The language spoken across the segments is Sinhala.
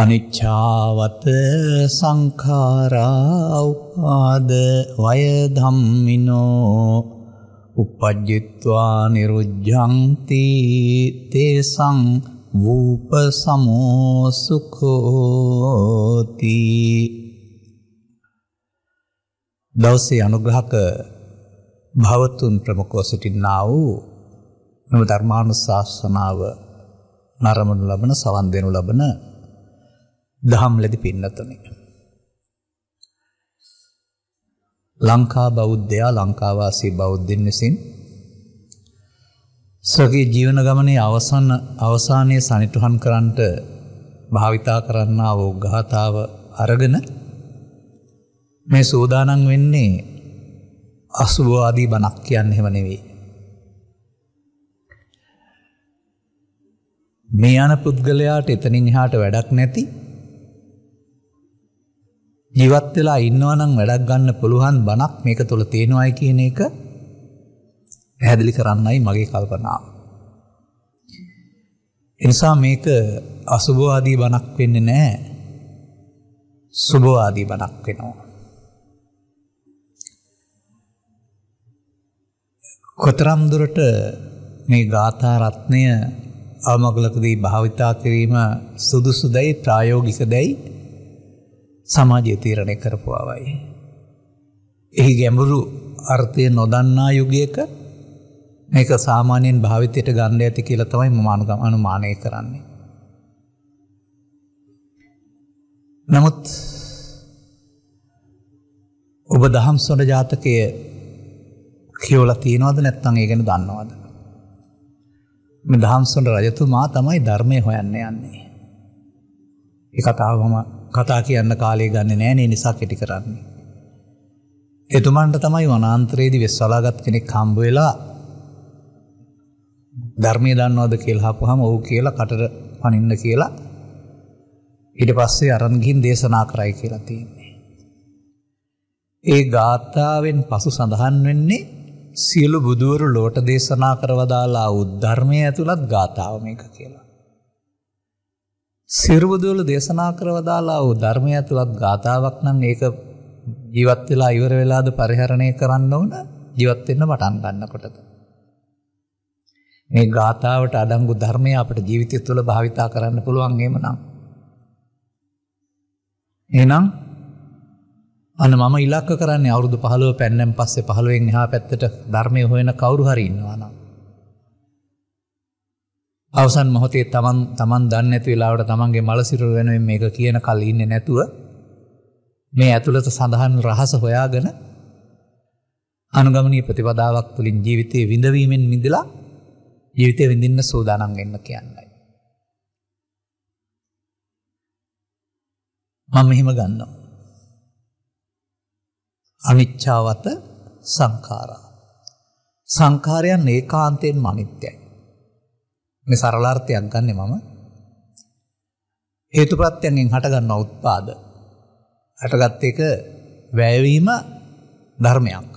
අනිච්ඡාවත සංඛාරා උපාද වය ධම්මිනෝ uppajjitva niruddhanti තේසං වූප සමෝ සුඛෝති දවසේ අනුග්‍රහක භවතුන් ප්‍රමුඛව සිටින්නා වූ මෙම ධර්මානුශාසනාව නරඹනු ලබන සවන් දෙනු ලබන දහම් ලැබි පින්නතුනි. ලංකා බෞද්ධයා ලංකාවාසී බෞද්ධින් විසින් සගේ ජීවන ගමනේ අවසන් අවසානයේ සනිටුහන් කරන්නට භාවිතා කරන්නා වූ ගාථාව අරගෙන මේ සූදානම් වෙන්නේ අසුභවාදී බණක් කියන්නේ එහෙම නෙවෙයි. මේ යන පුද්ගලයාට එතනින් එහාට වැඩක් නැති ජීවත් වෙලා ඉන්නවා නම් වැඩක් ගන්න පුළුවන් බණක් මේක තුල තියෙනවායි කියන එක පැහැදිලි කරන්නයි මගේ කල්පනාව. එනිසා මේක අසුභවාදී බණක් වෙන්නේ නැහැ. සුභවාදී බණක් වෙනවා. කොතරම් දුරට මේ ගාථා රත්නය අවමගලකදී භාවිතා කිරීම සුදුසුදැයි ප්‍රායෝගිකදැයි සමාජය තීරණය කරපුවාවයි. එහි ගැඹුරු අර්ථය නොදන්නා යුගයක මේක සාමාන්‍යයෙන් භාවිතයට ගණ්ඩ ඇති කියල තමයි මමානුගම අනුමානය කරන්නේ. නමුත් ඔබ දහම් සොඩ ජාතකය කියවල තියෙනවද නැත්තං ඒ ගැන දන්නවාද. දහම් සොඩ රජතුමා තමයි ධර්මය හොයන්න යන්නේ. එකතාවම කතා කියන්න කාලය ගන්න නෑනේ නිසා කෙටි කරන්නේ. එතුමන්ට තමයි වනාන්ත්‍රයේදි වෙස්වලාගත් කෙනෙක් කම්බවෙලා ධර්මය දන්නවද කියල්හපු හම ඔහු කියලා කටට පනින්න කියලා ඉට පස්සේ අරන්ගින් දේශනා කරයි කියලා තියන්නේ. ඒ ගාථාවෙන් පසු සඳහන් වෙන්නේ සියලු බුදුවරු ලෝට දේශනා කරවදාලා උද්ධර්මය ඇතුළත් ගාථාව මේක කියලා. සිරුවදුවල දේශනා කරවදාලා වූ ධර්මය ඇතුළත් ගාථාවක් නම් ඒක ජීවත් වෙලා ඉවර වෙලාද පරිහරණය කරන්න ඕන ජීවත් වෙන්න පටන් ගන්නකොටද මේ ගාථාවට අඩංගු ධර්මය අපට ජීවිතය තුළ භාවිතා කරන්න පුළුවන් එහෙමනම් එහෙනම් අන්න මම ඉලක්ක කරන්නේ අවුරුදු 15 පෙන්නෙන් පස්සේ 15න් එහා පැත්තේ ධර්මය හොයන කවුරු හරි ඉන්නවා නම් අවසන් මොහොතේ තමන් තමන් දන්න ඇතු වෙලාවට තමන්ගේ මලසිරුර වෙනුවෙන් මේක කියන කල් ඉන්නේ නැතුව මේ ඇතුළත සඳහන් රහස හොයාගෙන අනුගමනී ප්‍රතිපදාවක් තුළින් ජීවිතයේ විඳවීමෙන් මිදලා ජීවිතය විඳින්න සූදානම් වෙන්න කියන්නයි. මම මෙහෙම ගන්නවා. අනිච්ඡාවත සංඛාරා. සංඛාරයන් ඒකාන්තයෙන්ම අනිත්‍යයි. මේ සරලාර්ථයක් ගන්නේ මම. හේතුප්‍රත්‍යයෙන් හටගන්නා උත්පාද. හටගත් එක වැයවීම ධර්මයක්.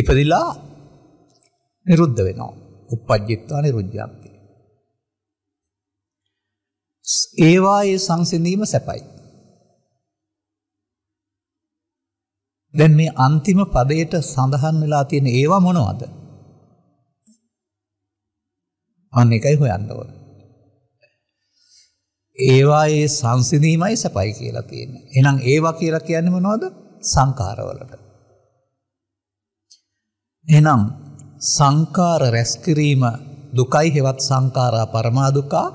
ඉපදිලා නිරුද්ධ වෙනවා. උපජ්ජිත්වා නිරුද්ධාන්ති. ඒවායේ සංසිඳීම සැපයි. දැන් මේ අන්තිම පදයට සඳහන් වෙලා තියෙන ඒවා මොනවද? අන්න එකයි හොයන්න ඕන. ඒවා ඒ සංසිඳීමයි සැපයි කියලා තියෙන්නේ. එහෙනම් ඒවා කියලා කියන්නේ මොනවද? සංකාරවලට. එහෙනම් සංකාර රැස්කිරීම දුකයි හෙවත් සංකාරා පරමා දුකා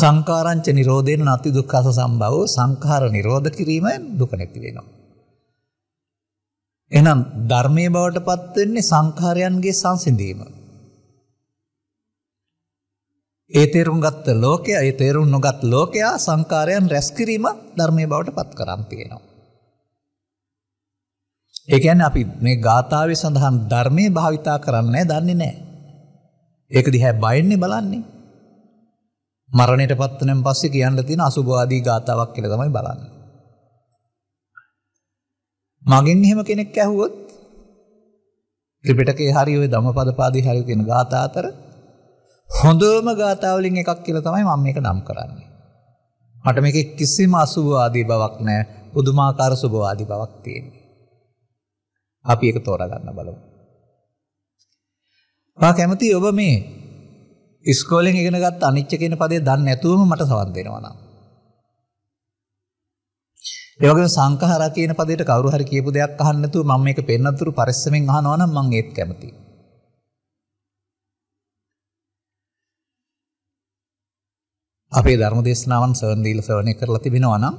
සංකාරංච නිරෝධේන නැති දුක්ඛස සම්භවෝ සංඛාර නිරෝධ කිරීමෙන් දුක නැති වෙනවා. එහෙනම් ධර්මයේ බවට පත් වෙන්නේ සංඛාරයන්ගේ සංසිඳීම. ඒ තේරුම් ගත්ත ලෝකය ඒ තේරුම් නොගත් ලෝකයා සංකාරයන් රැස්කිරීම ධර්මය බවට පත් කරම් තියෙනවා. ඒකැන් අපි මේ ගාථාව සඳහන් ධර්මය භාවිතා කරන්නේ දන්නේ නෑ. ඒක දිහැ බයින්නේ බලන්නේ. මරණයට පත්වනම් පස්සේ කියන්න තින අසුභවාදී ගාතාවක් කියල තමයි බලන්න. මගෙන් එහෙම කෙනෙක් ඇහුවොත් ත්‍රිපිටකේ හරි ඔය ධම්මපදපාදී හරි කියන ගාථා අතර හොඳම ගාථාවලින් එකක් කියලා තමයි මම මේක නම් කරන්නේ. මට මේකේ කිසිම අසුභවාදී බවක් නැහැ. පුදුමාකාර සුභවාදී බවක් තියෙනවා. අපි ඒක තෝරගන්න බලමු. මා කැමතියි ඔබ මේ ඉස්කෝලෙන් ඉගෙනගත් අනිච්ච කියන පදේ දන්නේ නැතුවම මට සවන් දෙනවා නම්. ඒ වගේම සංඛාරා කියන පදේට කවුරු හරි කියපු දෙයක් අහන්න නැතුව මම මේක පෙන්නතුරු පරිස්සමෙන් අහනවා නම් මම ඒත් කැමතියි. අපේ ධර්ම දේශනාවන් සවන් දීලා ශ්‍රවණය කරලා තිබෙනවා නම්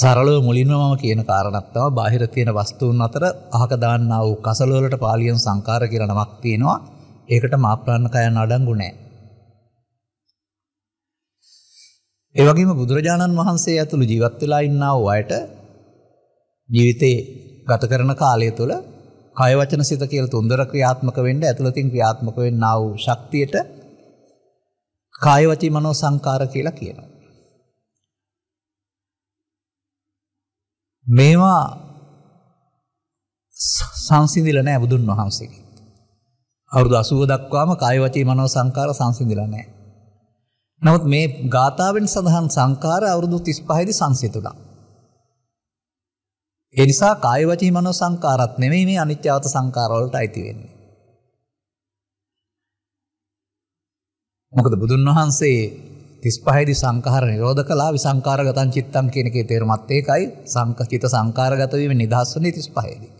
සරලව මුලින්ම මම කියන කාරණක් තමයි බාහිර තියෙන වස්තුන් අතර අහක දාන්නා වූ කසල වලට පාලියෙන් සංකාර කියලා නමක් තියෙනවා. ඒකට මාප්‍රාණ කයන අඩංගු නැහැ. ඒ වගේම බුදුරජාණන් වහන්සේ ඇතුළු ජීවත් වෙලා ඉන්නා වූ අයට ජීවිතේ ගත කරන කාලය තුළ කය වචන සිත කියලා තුන්දර ක්‍රියාත්මක වෙන්න ඇතුළතින් ක්‍රියාත්මක වෙන්නා වූ ශක්තියට කායවචී මනෝ සංකාර කියලා කියනවා. මේවා සංසිඳිලා නැහැ බුදුන් වහන්සේගෙන්. අවුරුදු 80 දක්වාම කායවචී මනෝ සංකාර සංසිඳිලා නැහැ. නමුත් මේ ගාථාවෙන් සඳහන් සංකාර අවුරුදු 35 දී සංසිඳුණා. ඒ නිසා කායවචී මනෝ සංකාරත් නෙමෙයි මේ අනිත්‍යවත සංකාර වලට අයිති වෙන්නේ. මොකද බුදුන් වහන්සේ තිස්පහහිදි සංකාර නිරෝධ කලා විසංකාරගතන් චිත්තම් කෙනෙකේ තේරුමත් ඒකයි සංකචිත සංකාරගතවීම නිදහස්වනේ තිස් පහේදී.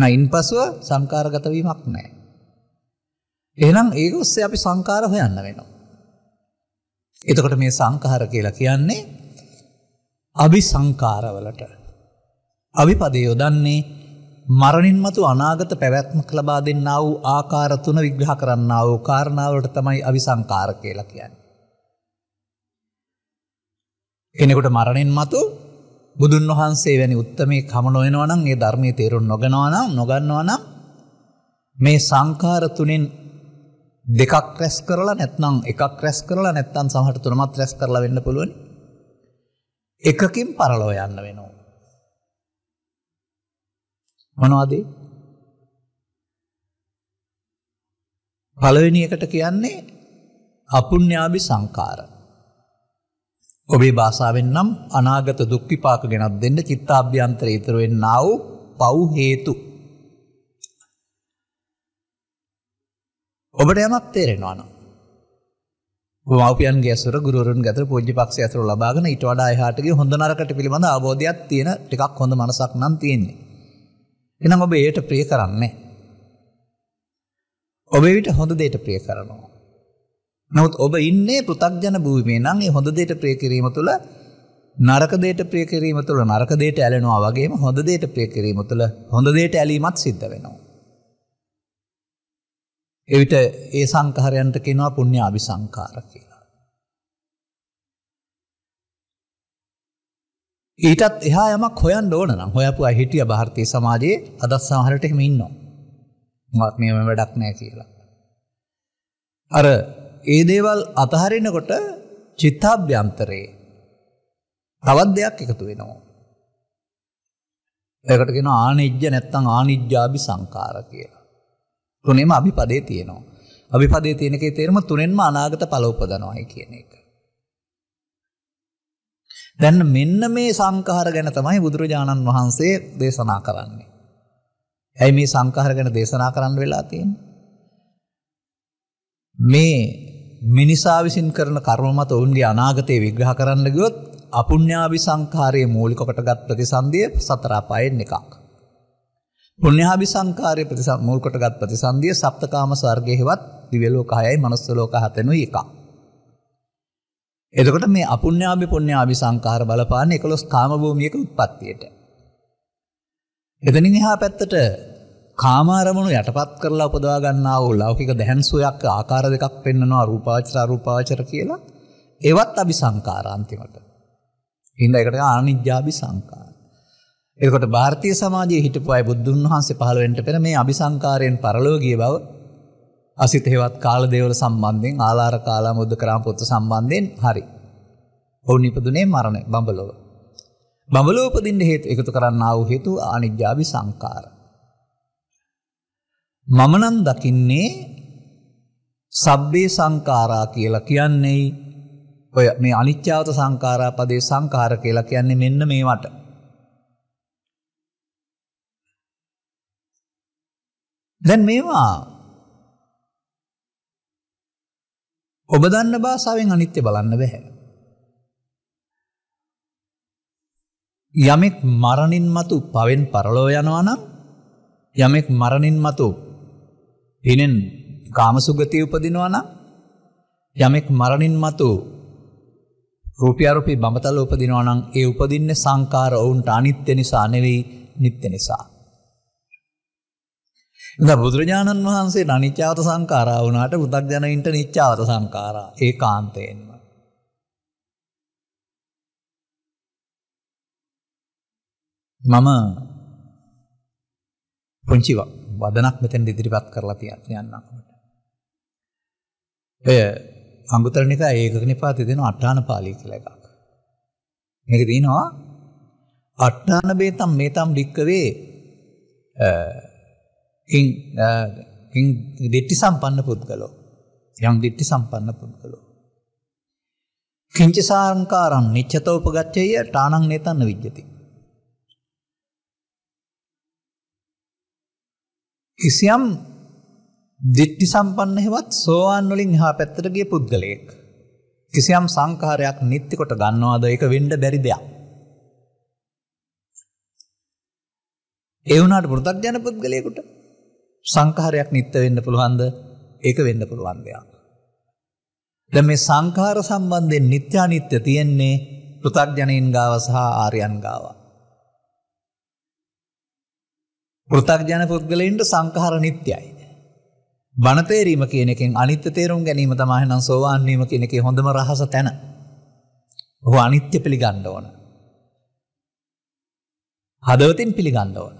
නයින් පසුව සංකාරගතවීමක් නෑ. එහනම් ඒක ඔස්සේ අපි සංකාර හොයන්න වෙනවා. එතකොට මේ සංකහර කියලා කියන්නේ අභි සංකාරවලට අභිපදය යොදන්නේ මරණින් මතු අනාගත පැවැත්මක් ලබා දෙන්නා වූ ආකාර තුන විග්‍රහ කරන්නා වූ කාරණාවලට තමයි අවිසංකාර කියලා කියන්නේ. කෙනෙකුට මරණින් මතු බුදුන් වහන්සේ වැනි උත්තමේ කම නොයනවා නම් ඒ ධර්මයේ තේරුම් නොගනවා නම් නොගන්නවා නම් මේ සංඛාර තුනෙන් දෙකක් රැස් කරලා නැත්නම් එකක් රැස් කරලා නැත්නම් සමහර තුනමත් රැස් කරලා වෙන්න පුළුවන් එකකින් පරලෝ යන්න වෙනවා මොනවද? පළවෙනි එකට කියන්නේ අපුඤ්ඤාභි සංකාර. ඔබේ භාෂාවෙන් නම් අනාගත දුක් විපාක ගෙනත් දෙන්න චිත්තාභ්‍යන්තරය ඉතුරු වෙන්නා වූ පව් හේතු. ඔබට යමක් තේරෙනවා නම් මව්පියන්ගේ ඇසුර ගුරුවරුන් ගැතර පූජ්‍ය පක්ෂය ඇසුර ලබාගෙන ඊට වඩා එහාට ගිය හොඳ නරකට පිළිබඳ අවබෝධයක් තියෙන ටිකක් හොඳ මනසක් නම් තියෙන්නේ. එනම් ඔබ ඒයට ප්‍රිය කරන්නේ. ඔබ විට හොඳ දෙයට ප්‍රිය කරනවා. නමුත් ඔබ ඉන්නේ පෘථග්ජන භූමියේ නම් ඒ හොඳ දෙයට ප්‍රිය කිරීම තුළ නරක දෙයට ප්‍රිය කිරීම තුළ නරක දෙයට ඇලෙනවා වගේම හොඳ දෙයට ප්‍රිය කිරීම තුළ හොඳ දෙයට ඇලීමත් සිද්ධ වෙනවා. එවිට ඒ සංඛාරයන්ට කියනවා පුණ්‍ය අபிසංඛාර කියලා. ඊටත් එහා යමක් හොයන් ඕන නම් හොයපු අහිටිය භාරතය සමාජයේ අදත් සමහරට එහෙම ඉන්නවා. මත් මෙම වැඩක් නෑ කියලා. අර ඒ දේවල් අතහරෙනකොට චිත්තාභ්‍යන්තරයේ තවත් දෙයක් එකතු වෙනවා. ඒකට කියන ආනිජ්‍ය නැත්තම් ආනිජ්ජාභි සංකාර කියලා. තුනේම අභිපදේ තියෙනවා. අභිපදේ තියෙන එකේ තේරුම තුනෙන්ම අනාගත ඵල උපදනවායි කියන එක. දැන් මෙන්න මේ සංඛාර ගැන තමයි බුදුරජාණන් වහන්සේ දේශනා කරන්නේ. ඇයි මේ සංඛාර ගැන දේශනා කරන්න වෙලා තියෙන්නේ? මේ මිනිසා විසින් කරන කර්ම මත ඔවුන්ගේ අනාගතය විග්‍රහ කරන්න ගියොත් අපුඤ්ඤාවි සංඛාරයේ මූලික කොටගත් ප්‍රතිසන්දිය සතර අපායෙන් එකක්. පුඤ්ඤාවි සංඛාරයේ ප්‍රතිසන් මූල කොටගත් ප්‍රතිසන්දිය සප්තකාම ස්වර්ගයේවත් දිව්‍ය ලෝක 6යි මනුස්ස ලෝක 7 එකක්. එතකොට මේ අපුණ්‍යාභි පුණ්‍යාභි සංඛාර බලපාන්නේ 11 කාම භූමියක උත්පත්තියට. එතනින් එහා පැත්තට කාමාරමුණු යටපත් කරලා උපදවා ගන්නා වූ ලෞකික දැහන්සුවක් ආකාර දෙකක් පෙන්වනවා රූපාවචර අරූපාවචර කියලා. ඒවත් අபிසංකාර අන්තිමට. හින්දා ඒකට ආනිජ්ජාභි සංකාර. එතකොට ಭಾರತೀಯ සමාජයේ හිටපු අය බුදුන් වහන්සේ පහළ වෙන්නට පෙර මේ අபிසංකාරයෙන් පරලෝකීය බව අසිත හේවත් කාලදේවල සම්බන්ධයෙන් ආලාර කාලා මුද්ද කරාම පුත්‍ර සම්බන්ධයෙන් හරි. ඔවුන් ඉපදුනේ මරණ බඹලොව. බඹලොව උපදින්න හේතු එකතු කරන්න ආ වූ හේතු අනිජ්ජාවි සංකාර. මම නම් දකින්නේ සබ්බේ සංකාරා කියලා කියන්නේ ඔය මේ අනිච්ඡාවත සංකාරා පදේ සංකාර කියලා කියන්නේ මෙන්න මේවට. දැන් මේවා ඔබ දන්න භාෂාවෙන් අනිත්‍ය බලන්න බැහැ. යමෙක් මරණින් මතු පවෙන් පරලෝ යනවා නම් යමෙක් මරණින් මතු පිනෙන් කාමසුගතිය උපදිනවා නම් යමෙක් මරණින් මතු රූපී අරූපී බඹතල උපදිනවා නම් ඒ උපදින්නේ සංකාර ඔවුන්ට අනිත්‍ය නිසා නෙවෙයි නිත්‍ය නිසා. එඳ බුදුරජාණන් වහන්සේ අනිච්චාවත සංකාරා වුණාට පු탁ජනයින්ට නිච්චාවත සංකාරා ඒ කාන්තයෙන්ම. මම පුංචි වදනක් මෙතෙන් ඉදිරිපත් කරලා තියන්න යන්නම්. එය අංගුතර නිකාය ඒකක නිපාතේ දෙන අට්ඨාන පාළි කියලා එකක්. මේක දිනනවා අට්ඨාන බේතම් මේතම් ඩික්කවේ කින් කින් දිට්ඨි සම්පන්න පුද්ගලෝ යම් දිට්ඨි සම්පන්න පුද්ගලෝ කිංච සාංකාරං නිච්ඡතෝපගච්ඡය ඨානං නේතන්න විජ්ජති කිසියම් දිට්ඨි සම්පන්න හෙවත් සෝවාන් වලින් එහා පැත්තට ගිය පුද්ගලයෙක් කිසියම් සංඛාරයක් නිත්‍ය කොට ගන්නවාද ඒක වෙන්න බැරි දෙයක් ඒ වුණාට පුරුතග්ජන පුද්ගලයෙකුට සංඛාරයක් නිත්‍ය වෙන්න පුළුවන්ද? ඒක වෙන්න පුළුවන් දෙයක්. දැන් මේ සංඛාර සම්බන්ධයෙන් නිත්‍යානිත්‍ය තියෙන්නේ පෘථග්ජනයින් ගාව සහ ආර්යයන් ගාව. පෘථග්ජන පුද්ගලයින්ට සංඛාර නිත්‍යයි. බණ තේරීම කියන එකෙන් අනිත්‍ය තේරුම් ගැනීම තමයි නම් සෝවාන් වීම කියන එකේ හොඳම රහස තැන. ඔහු අනිත්‍ය පිළිගන්න ඕන. හදවතින් පිළිගන්න ඕන.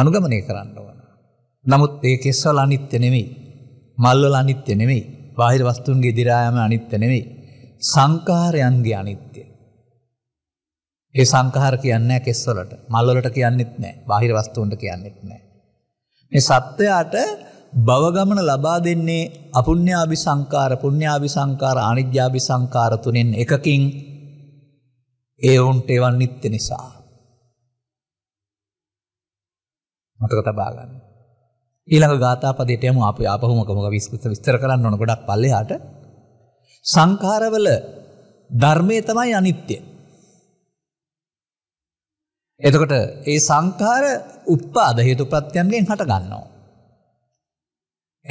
අනුගමනය කරන්න ඕන. නමුත් ඒ කෙස්වල අනිත්‍ය නෙමෙයි. මල්වල අනිත්‍ය නෙමෙයි. බාහිර වස්තුන්ගේ දිරායම අනිත්‍ය නෙමෙයි. සංකාරයන්ගේ අනිත්‍ය. ඒ සංකාර කියන්නේ කෙස්වලට. මල්වලට කියන්නෙත් නෑ. බාහිර වස්තුන්ට කියන්නෙත් නෑ. මේ සත්‍යයට භව ගමන ලබා දෙන්නේ අපුඤ්ඤාභි සංකාර, පුඤ්ඤාභි සංකාර, අනිජ්ජාභි සංකාර තුනෙන් එකකින් ඒ වුන්ට ඒවන් නිත්‍ය නිසා. මතක තබා ගන්න. ඊළඟ ගාථාපදයට යමු අපි ආපහු මොකමක විස්තර විස්තර කරන්න ඕන ගොඩක් පල්ලෙහාට සංඛාරවල ධර්මයේ තමයි අනිත්‍ය. එතකොට ඒ සංඛාර උප්පාද හේතු ප්‍රත්‍යයන්ගෙන් හට ගන්නවා.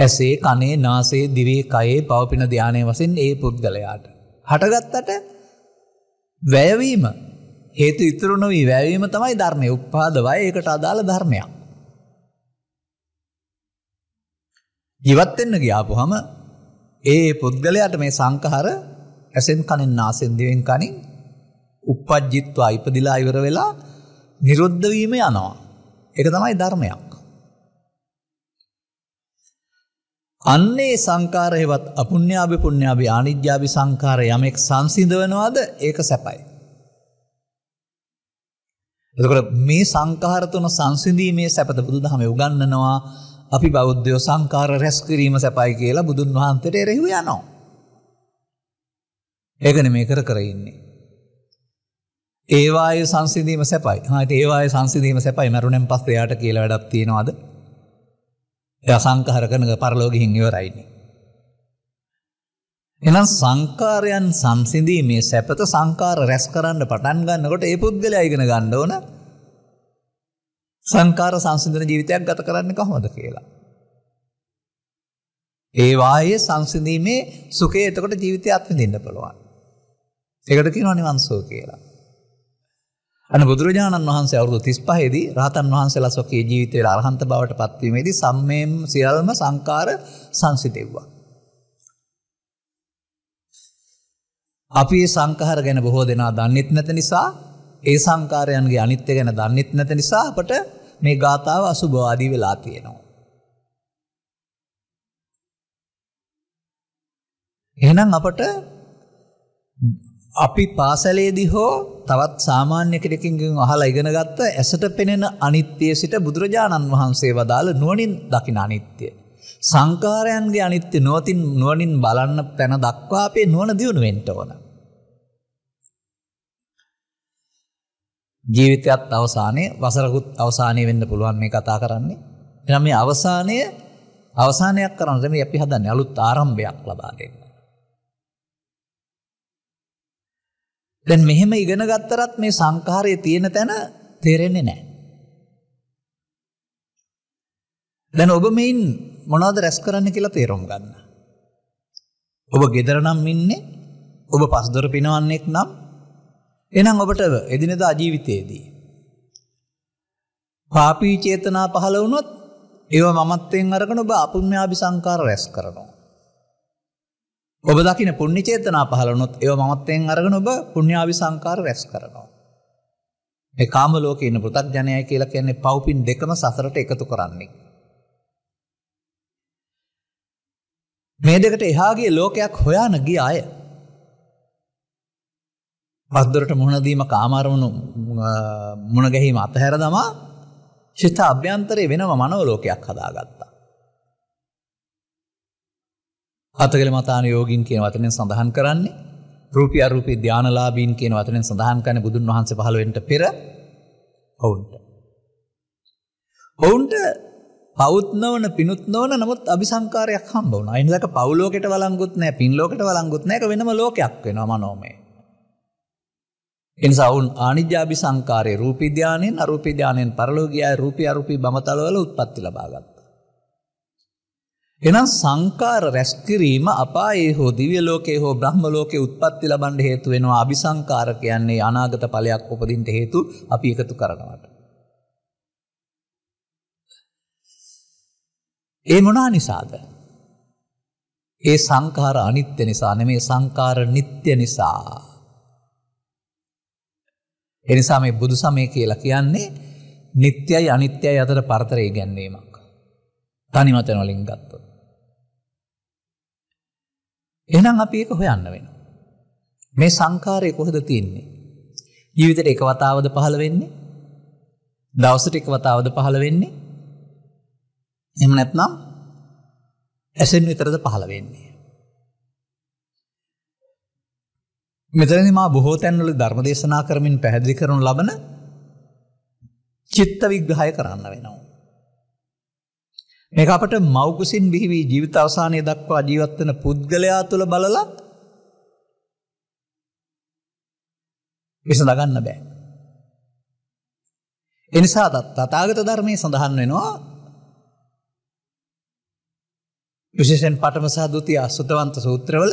ඇසේ, කනේ, නාසයේ, දිවේ, කයේ පවපින ධානයේ වශයෙන් ඒ පුද්ගලයාට හටගත්තට වැයවීම හේතු ඉතුරු නොවි වැයවීම තමයි ධර්මය. උප්පාද වය ඒකට අදාළ ධර්මයක්. ජීවත් වෙන්න ගියාපුවම ඒ පුද්ගලයාට මේ සංඛාර ඇසෙන් කනෙන් නාසෙන් දිවෙන් කනින් uppajjitwa ඉපදිලා ඉවර වෙලා නිරුද්ධ වීම යනවා. ඒක තමයි ධර්මයක්. අන්නේ සංඛාර හේවත් අපුඤ්ඤාභි පුඤ්ඤාභි ආනිජ්ජාභි සංඛාර යමෙක් සංසිඳවනවාද ඒක සැපයි. එතකොට මේ සංඛාර තුන සංසිඳීමේ සැපත බුදුදහමේ උගන්වනවා අපි බෞද්ධයෝ සංකාර රැස්කිරීම සැපයි කියලා බුදුන් වහන්සේට එරෙහිව යනවා. ඒකනේ මේ කර කර ඉන්නේ. ඒවායේ සංසිඳීම සැපයි. හාට ඒවායේ සංසිඳීම සැපයි මරුණෙන් පස්සේ යාට කියලා වැඩක් තියනවාද? එයා සංකාර කරනක පරලෝක ගිහින් ඉවරයිනේ. එහෙනම් සංකාරයන් සංසිඳීමේ සැපත සංකාර රැස් කරන්න පටන් ගන්නකොට ඒ පුද්ගලයා ඉගෙන ගන්න ඕන සංකාර සංසිඳන ජීවිතයක් ගත කරන්න කොහොමද කියලා. ඒවායේ සංසිඳීමේ සුකේ එතකොට ජීවිතය අත්විඳින්න පුළුවන්. ඒකට කියනවා නිවන්සෝ කියලා. අන්න බුදුරජාණන් වහන්සේ අවුරුදු 35 දී රහතන් වහන්සේලා සොකේ ජීවිතේ අරහන්ත බවට පත්වීමේදී සම්මේම් සියල්ම සංකාර සංසිඳෙව්වා. අපි මේ සංඛාර ගැන බොහෝ දෙනා දන්නෙත් නැත නිසා ඒ සංකාරයන්ගේ අනිත්‍ය ගැන දන්නෙත් නැත නිසා අපට මේ ගාථාව අසුභවාදී වෙලා තියෙනවා. එහෙනම් අපට අපි පාසලේදී හෝ තවත් සාමාන්‍ය කෙනෙකුගෙන් අහලා ඉගෙන ගත්ත ඇසට පෙනෙන අනිත්‍ය සිට බුදුරජාණන් වහන්සේ වදාළ නුවණින් දකින අනිත්‍ය. සංකාරයන්ගේ අනිත්‍ය නුවණින් නුවණින් බලන්න පැන දක්වා අපේ නුවණ දියුණු වෙන්න ඕන. ජීවිතයත් අවසානයේ වසරකුත් අවසානය වෙන්න පුළුවන් මේ කතා කරන්නේ. එහෙනම් මේ අවසානය අවසානයක් කරන දෙමේ අපි හදන්නේ අලුත් ආරම්භයක් ලබා දෙන්න. දැන් මෙහෙම ඉගෙන ගත්තරත් මේ සංඛාරයේ තියෙන තැන තේරෙන්නේ නැහැ. දැන් ඔබ මේන් මොනවද රැස් කරන්න කියලා තේරුම් ගන්න. ඔබ ගෙදර නම් ඉන්නේ ඔබ පස්දොර පිනවන්නෙක් නම් එහෙනම් ඔබට එදිනෙදා ජීවිතයේදී පාපී චේතනා පහළ වුණොත් ඒව මමත්වයෙන් අරගෙන ඔබ අපුණ්‍යාභි සංකාර රැස් කරනවා. ඔබ දකින පුණ්‍ය චේතනා පහළ වුණොත් ඒව මමත්වයෙන් අරගෙන ඔබ පුණ්‍යාභි සංකාර රැස් කරනවා. මේ කාම ලෝකේ ඉන්න පෘථග්ජනයයි කියලා කියන්නේ පව්පින් දෙකම සසරට එකතු කරන්නේ. මේ දෙකට එහා ගිය ලෝකයක් හොයාන ගිය අය පද්දරට මුහුණදීම කාමාරමුණු මුණගැහීම අතහැර දමා ශිත අභ්‍යන්තරය වෙනම මනවලෝකයක් හදාගත්තා. අතගල මතාන යෝගින් කියන වතනෙන් සඳහන් කරන්නේ රූපිය අරූපී ධානලාබීන් කියන වතනෙන් සඳහන් කරන බුදුන් වහන්සේ පහළවෙන්ට පෙර ඔවුන්ට. ඔවුන්ට පෞද්නවන පිනුත් නොවන නමුත් අභිසංකාරයක් හම්බ වුණා. එනිදක පවුලෝකයට වළංගුත් නැහැ, පින්ලෝකයට වළංගුත් නැහැ. ඒක වෙනම ලෝකයක් වෙනවා මනෝමය. එනිසා වුන් ආනිජ්ජාභි සංකාරයේ රූපී ධානයෙන් අරූපී ධානයෙන් පරලෝකියයි රූපී අරූපී බමතලවල උත්පත්ති ලබා ගත්තා. එහෙනම් සංකාර රැස් කිරීම අපායේ හෝ දිව්‍ය ලෝකයේ හෝ බ්‍රහ්ම ලෝකයේ උත්පත්ති ලබන්න හේතු වෙනවා. අபிසංකාර කියන්නේ අනාගත ඵලයක් උපදින්න හේතු අපි එකතු කරනවට. ඒ මොනා නිසාද? ඒ සංඛාර අනිත්‍ය නිසා නෙමෙයි සංඛාර නිට්ටය නිසා. එනිසා මේ බුදු සමය කියලා කියන්නේ නිත්‍යයි අනිත්‍යයි අතර පරතරය ගැන්නීමක්. තනිමතනොලින් ගත්ත. එනම් අපි එක හොයන්න වෙන. මේ සංකාරය කොහද තියන්නේ. ජීවිතට එක වතාවද පහළ වෙන්නේ දවසට එක වතාවද පහළ වෙන්නේ එම නැත්නම් ඇසෙන් විතරද පහළ වෙන්නේ. මෙතනදි මා බොහෝ තැන්වල ධර්ම දේශනා කරමින් පැහැදිලි කරනු ලබන චිත්ත විග්‍රහය කරන්න වෙනවා. මේක අපට මෞකුසින් බිහිවී ජීවිත අවසානය දක්වා ජීවත් වෙන පුද්ගලයා තුළ බලලා විසඳ ගන්න බෑ. එනිසා තථාගත ධර්මයේ සඳහන් වෙනවා විශේෂයෙන් පඨම සහ ද්විතීය අසුතවන්ත සූත්‍රවල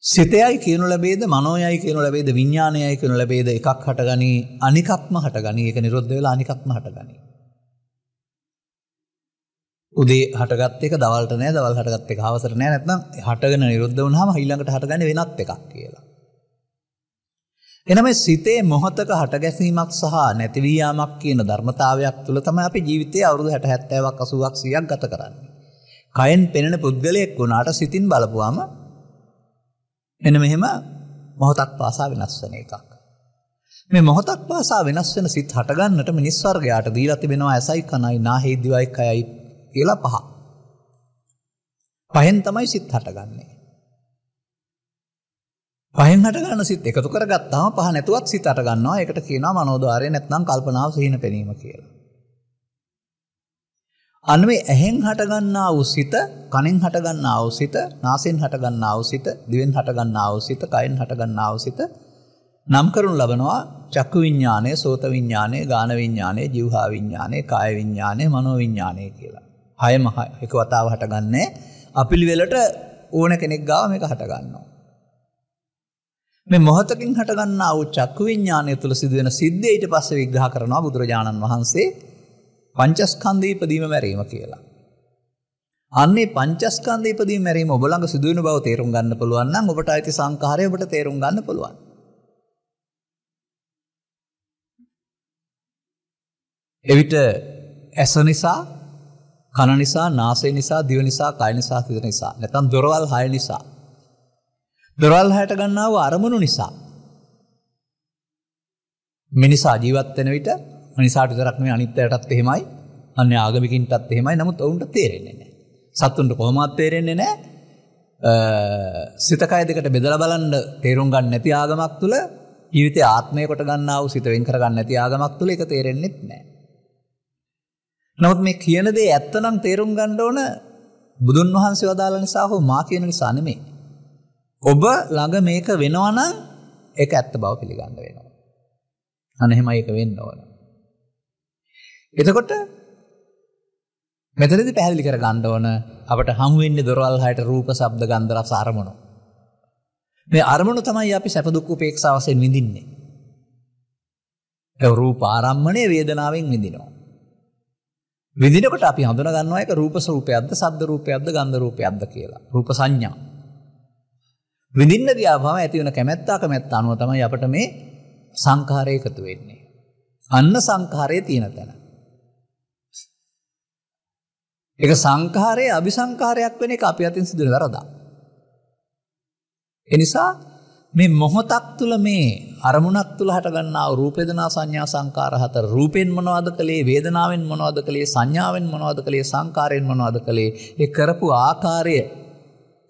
සිතයයි කියනු ලැබේද මනෝයයි කියනු ලැබේද විඤ්ඥානයයි කියනු ලැබේද එකක් හටගනී අනිකක්ම හටගනී එක නිරුද්ධ වෙලා අනිකක්ම හටගනී. උදේ හටගත්තක දවල්ට නෑ දවල් හටගත්ත එක හවසර නෑ නැත්නම් හටගෙන නිරුද්ධ වුණහම හිල්ලඟට හටගන වෙනත් එකක් කියලා. එනම සිතේ මොහොතක හටගැසීමක් සහ නැතිවීයාමක් කියන ධර්මතාවයක් තුළ තම අපි ජීවිතය අවුරුදු හැට හැත්තෑවක් අසුවක් සියක් ගත කරන්නේ. කයෙන් පෙනෙන පුද්ගලයෙක් වුණාට සිතින් බලපුවාම මෙන්න මෙහෙම මොහොතක් පාසා වෙනස් වෙන එකක්. මේ මොහොතක් පාසා වෙනස් වෙන සිත් හටගන්නට මිනිස් වර්ගයාට දීලා තිබෙනවා ඇසයි කනයි නාහේ දිවයි කයයි කියලා පහ. පහෙන් තමයි සිත් හටගන්නේ. පහෙන් හටගන්න සිත් එකතු කරගත්තාම පහ නැතුවත් සිත් හටගන්නවා. ඒකට කියනවා මනෝද්වාරය නැත්නම් කල්පනාව සිහින පෙනීම කියලා. අන්න මේ ඇහෙන් හටගන්නා වූ සිත කනෙන් හටගන්නා වූ සිත නාසයෙන් හටගන්නා වූ සිත දිවෙන් හටගන්නා වූ සිත කයෙන් හටගන්නා වූ සිත නම් කරුණු ලබනවා චක්කු විඤ්ඥානය සෝත විඤ්ඥානය ගාන විඤ්ඥානය ජිවහා විඤ්ඥානය කාය විඤ්ඥානය මනෝ විඤ්ඥානය කියලා. හය මහ එක වතාව හටගන්නේ අපිළිවෙලට ඕන කෙනෙක් ගාව එක හටගන්නවා. මේ මොහතකින් හටගන්න අව චක්කු විඤ්ඥානය තුළ සිදුවෙන සිද්ධ ඊට පස්ස විග්‍රහ කරනවා බුදුරජාණන් වහන්සේ පංචස්කන්ධයේ ඉදීම මැරීම කියලා. අන්නේ පංචස්කන්ධයේ ඉදීම මැරීම ඔබ ළඟ සිදු වෙන බව තේරුම් ගන්න පුළුවන් නම් ඔබට ඇති සංඛාරය ඔබට තේරුම් ගන්න පුළුවන්. එවිට ඇස නිසා, කන නිසා, නාසය නිසා, දිව නිසා, කය නිසා, සිත නිසා, නැත්නම් දොරවල් හය නිසා. දොරවල් හයට ගන්නා වූ අරමුණු නිසා මිනිසා ජීවත් වෙන විට මනිසාට විතරක් නෙවෙයි අනිත්යටත් එහෙමයි. අන්‍ය ආගමිකින්ටත් එහෙමයි. නමුත් ඔවුන්ට තේරෙන්නේ නැහැ. සත්තුන්ට කොහොමවත් තේරෙන්නේ නැහැ. සිත කය දෙකට බෙදලා බලන්න තේරුම් ගන්න නැති ආගමක් තුල ජීවිතය ආත්මය කොට ගන්නා වූ සිත වෙන් කර ගන්න නැති ආගමක් තුල ඒක තේරෙන්නේ නැහැ. නමුත් මේ කියන දේ ඇත්තනම් තේරුම් ගන්න ඕන බුදුන් වහන්සේ වදාළ නිසා හෝ මා කියන නිසා නෙමෙයි. ඔබ ළඟ මේක වෙනවා නම් ඒක ඇත්ත බව පිළිගන්න වෙනවා. අනේ එහෙමයි ඒක වෙන්න ඕන. එතකොට මෙතනදි පැහැදිලි කර ගන්න ඕන අපට හමු වෙන්නේ දොරවල් හැට රූප, ශබ්ද, ගන්ධ, රස, අරමුණු. මේ අරමුණු තමයි අපි සැප දුක් උපේක්ෂාව වශයෙන් විඳින්නේ. ඒ රූප ආරම්මණය වේදනාවෙන් විඳිනවා. විඳිනකොට අපි හඳුනා ගන්නවා ඒක රූප ස්වરૂපයක්ද, ශබ්ද රූපයක්ද, ගන්ධ රූපයක්ද කියලා. රූප සංඥා. විඳින්න ගියාම ඇති වෙන කැමැත්ත අකමැත්ත අනුව තමයි අපිට මේ සංඛාරය එකතු වෙන්නේ. අන්න සංඛාරයේ තියෙන තැන. ඒක සංකාරයේ අபிසංකාරයක් වෙන එක අපි අතින් සිදුවෙන වරදක්. ඒ නිසා මේ මොහොතක් තුල මේ අරමුණක් තුල හටගන්නා රූප වේදනා සංඥා සංකාර හතර රූපෙන් මොනවද කළේ වේදනාවෙන් මොනවද කළේ සංඥාවෙන් මොනවද කළේ සංකාරයෙන් මොනවද කළේ ඒ කරපු ආකාරය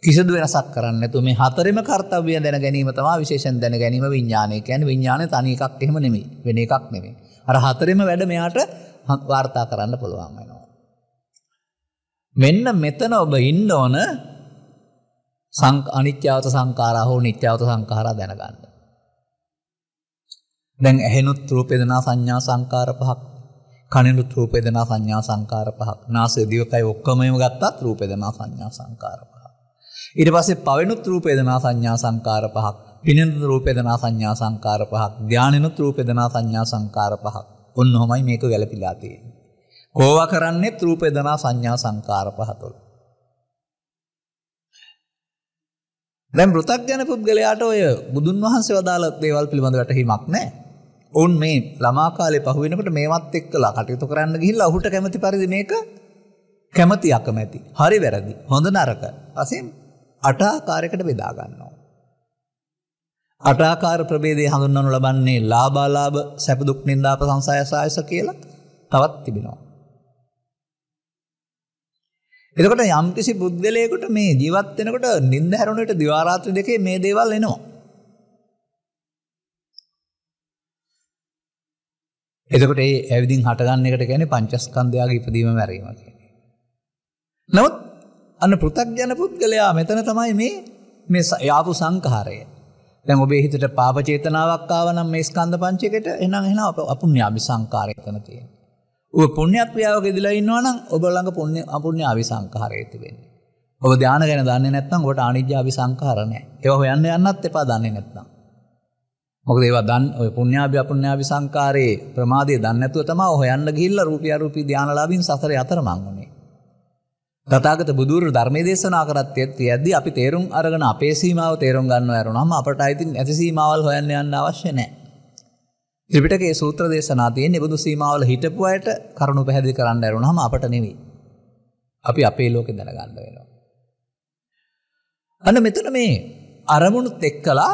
කිසිදු වෙනසක් කරන්න නැතුව මේ හතරෙම කාර්යය දැන ගැනීම තමයි විශේෂයෙන් දැන ගැනීම විඥානය කියන්නේ විඥානය තනි එකක් එහෙම නෙමෙයි වෙන එකක් නෙමෙයි අර හතරෙම වැඩ මෙයාට වාර්තා කරන්න පුළුවන් වෙනවා මෙන්න මෙතන ඔබ ඉන්න ඕන අනිත්‍යවත සංඛාරා හෝ නිත්‍යවත සංඛාරා දැනගන්න. දැන් ඇහෙනුත් රූප වේදනා සංඥා සංකාර පහක්, කනෙනුත් රූප වේදනා සංඥා සංකාර පහක්, නාසය දිවකය ඔක්කොම එම ගත්තත් රූප වේදනා සංඥා සංකාර පහක්. ඊට පස්සේ පවෙනුත් රූප වේදනා සංඥා සංකාර පහක්, පිනෙනුත් රූප වේදනා සංඥා සංකාර පහක්, ධානෙනුත් රූප වේදනා සංඥා සංකාර පහක්. ඔන්න ඔහොමයි මේක ගැලපිලා තියෙන්නේ. ඕවා කරන්නේ රූප වේදනා සංඥා සංකාර පහතොල. දැන් පෘථග්ජන පුද්ගලයාට ඔය බුදුන් වහන්සේ වදාළ දේවල් පිළිබඳ වැටහීමක් නැහැ. ඔවුන් මේ ළමා කාලේ පහු වෙනකොට මේවත් එක්කලා කටයුතු කරන්න ගිහිල්ලා ඔහුට කැමති පරිදි මේක කැමති අකමැති, හරි වැරදි, හොඳ නරක වශයෙන් අට ආකාරයකට බෙදා ගන්නවා. අට ආකාර ප්‍රභේදය හඳුන්වනු ලබන්නේ ලාභාලාභ, සැප දුක් නින්දාප සංසය සායස කියලා තවත් තිබෙනවා. එතකොට යම්කිසි පුද්ගලයෙකුට මේ ජීවත් වෙනකොට නිින්ද හැරුණ විට දිවා රාත්‍රී දෙකේ මේ දේවල් එනවා. එතකොට ඒ ඇවිදින් හටගන්න එකට කියන්නේ පංචස්කන්ධයාගේ ඉදීම මැරීම කියන්නේ. නමුත් අන්න පෘථග්ජන පුද්ගලයා මෙතන තමයි මේ මේ යාපු සංඛාරය. දැන් ඔබේ හිතට පාප චේතනාවක් ආව නම් මේ ස්කන්ධ පංචයකට එහෙනම් එහෙනම් අපුන්‍යාමි සංඛාරය එතන තියෙනවා. ඔබ පුණ්‍ය ක්‍රියාවක ඉදලා ඉන්නවා නම් ඔබ ළඟ පුණ්‍ය අපුණ්‍ය අවිසංඛාරය ඇති වෙන්නේ. ඔබ ධාන ගැන දන්නේ නැත්නම් ඔබට ආනිජ්ජ අවිසංඛාර නැහැ. ඒවා හොයන්න යන්නත් එපා දන්නේ නැත්නම්. මොකද ඒවා දන් ඔය පුණ්‍යාභි අපුණ්‍යාභි සංඛාරයේ ප්‍රමාදයේ දන්නේ නැතුව තමයි හොයන්න ගිහිල්ලා රූපී අරූපී ධානලාභින් සසරේ අතරමං වුනේ. තථාගත බුදුරු ධර්මයේ දේශනා කරත් තියද්දී අපි තේරුම් අරගෙන අපේ සීමාව තේරුම් ගන්නව ඇරුණාම අපට ඉතින් ඇති සීමාවල් හොයන්න යන්න අවශ්‍ය නැහැ. ත්‍රිපිටකයේ සූත්‍ර දේශනා තියෙන්නේ බුදු සීමාවල හිටපු අයට කරුණු පැහැදිලි කරන්න ඇරුණාම අපට නෙවෙයි. අපි අපේ ලෝකෙ දැනගන්න වෙනවා. අන්න මෙතන මේ අරමුණුත් එක්කලා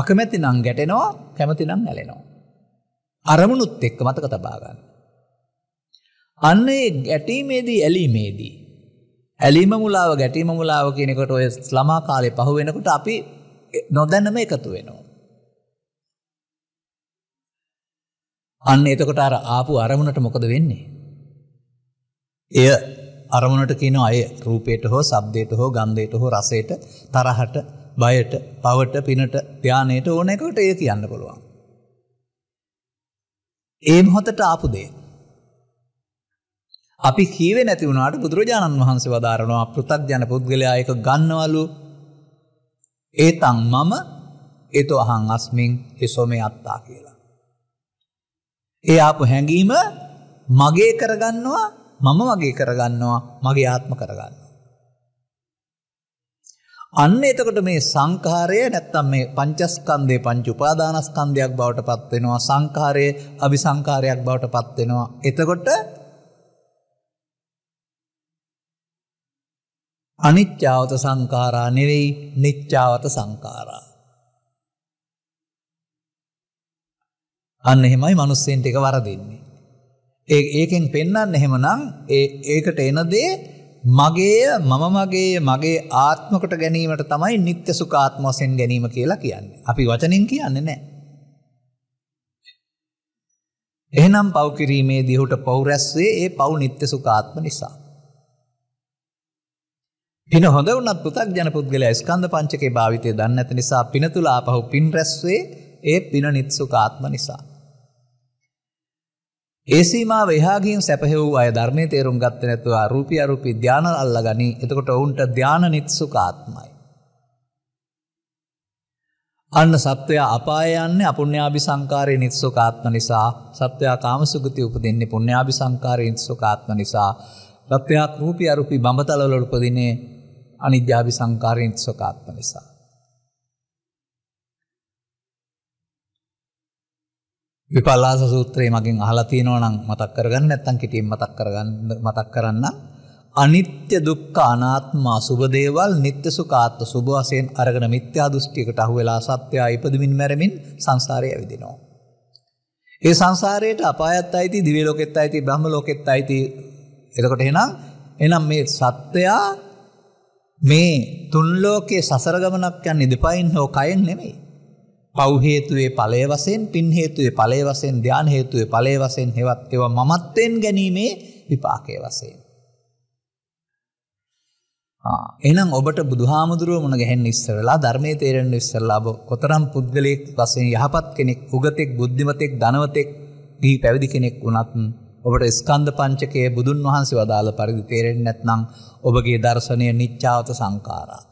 අකමැති නම් ගැටෙනවා කැමති නම් ඇලෙනවා. අරමුණුත් එක්ක මතක තබා ගන්න. අන්න ඒ ගැටීමේදී ඇලීමේදී ඇලීම මුලාව ගැටීම මුලාව කියනකොට ඔය ළමා කාලේ පහුවෙනකොට අපි නොදැනම එකතු වෙනවා. අන්න එතකොට අර ආපු අරමුණට මොකද වෙන්නේ. එය අරමුණට කියන අය රූපේට හෝ සබ්දයට හෝ ගන්දයට හෝ රසයට තරහට බයට පවට පිනට ධ්‍යානයට ඕන එකට ඒ කියන්න පුළුවන්. ඒ මොහොතට ආපුදේ. අපි කීවේ නැති වුණාට බුදුරජාණන් වහන්සේ වදාරනවා පෘථග්ජන පුද්ගලයා එක ගන්නවලු ඒතන් මම ඒතෝ අහං අස්මින් එසොමේ අත්තා කියලා. ඒ ආපු හැඟීම මගේ කරගන්නවා මම මගේ කරගන්නවා මගේ ආත්ම කරගන්නවා. අන්න එතකොට මේ සංඛාරය නැත්තම් මේ පංචස්කන්ධේ පංච උපාදානස්කන්ධයක් බවට පත් වෙනවා සංඛාරය අபிසංඛාරයක් බවට පත් වෙනවා. එතකොට අනිත්‍යවත සංඛාරා නෙවෙයි නිත්‍යවත සංඛාරා අන්න එහෙමයි මිනිස්සෙන්ට එක වරදින්නේ. ඒ ඒකෙන් පෙන්වන්න එහෙමනම් ඒ ඒකට එන දේ මගේ මම මගේ මගේ ආත්මකට ගැනීමට තමයි නිත්‍ය සුඛ ආත්ම වශයෙන් ගැනීම කියලා කියන්නේ. අපි වචනෙන් කියන්නේ නැහැ. එහෙනම් පව් කිරීමේදී ඔහුට පව් රැස්වේ ඒ පව් නිත්‍ය සුඛ ආත්ම නිසා. පින හොඳ වුණත් පු탁ජන පුද්ගලයා ස්කන්ධ පංචකේ භාවිතය දන්නේ නැති නිසා පින තුල ආපහු පින් රැස්වේ ඒ පින නිත්‍ය සුඛ ආත්ම නිසා. ඒ සීමාව එහා ගින් සැපහෙවූ අය ධර්මයේ තේරුම් ගත්තේ නැතුව රූපී අරූපී ධාන අල්ලගනි. එතකොට ඔවුන්ට ධාන නිත්සුකාත්මයි. අන්න සත්වයා අපාය යන්නේ අපුණ්‍යාභි සංකාරයේ නිත්සුකාත්ම නිසා, සත්වයා කාමසුගති උපදින්නේ පුණ්‍යාභි සංකාරයේ නිත්සුකාත්ම නිසා, සත්වයා රූපී අරූපී බඹතලවල උපදින්නේ අනිත්‍යාභි සංකාරයේ නිත්සුකාත්ම නිසා. විපල්ලාස සූත්‍රයේ මගින් අහලා තියෙනවා නම් මතක් කරගන්න නැත්නම් කිටියෙන් මතක් කරගන්න මතක් කරන්න අනිත්‍ය දුක්ඛ අනාත්ම අසුබ දේවල් නিত্য සුඛාත්ම සුබ වශයෙන් අරගෙන මිත්‍යා දෘෂ්ටියකට අහු වෙලා සත්‍යය ඉපදමින් මැරමින් සංසාරේ ඇවිදිනවා. ඒ සංසාරයට අපායත් ඇති දිව්‍ය ලෝකෙත් ඇති බ්‍රහ්ම ලෝකෙත් ඇති එතකොට එහෙනම් එහෙනම් මේ සත්‍යය මේ තුන් ලෝකයේ සසර ගමනක් යන්නේ දෙපයින් හෝ කයෙන් නෙමෙයි. පව් හේතුවේ ඵලයේ වශයෙන් පින් හේතුවේ ඵලයේ වශයෙන් ධාන හේතුවේ ඵලයේ වශයෙන් හෙවත් ඒවා මමත්වෙන් ගැනීමේ විපාකයේ වශයෙන් ආ එහෙනම් ඔබට බුදුහාමුදුරුව මුණ ගැහෙන්න ඉස්සරලා ධර්මයේ තේරෙන්න ඉස්සරලා ඔබ කොතරම් පුද්ගලයෙක් වශයෙන් යහපත් කෙනෙක් උගතෙක් බුද්ධිමතෙක් ධනවතෙක් දී පැවිදි කෙනෙක් වුණත් ඔබට ස්කන්ධ පංචකයේ බුදුන් වහන්සේ වදාළ පරිදි තේරෙන්නේ නැත්නම් ඔබගේ දර්ශනය නිච්ඡාවත සංකාරා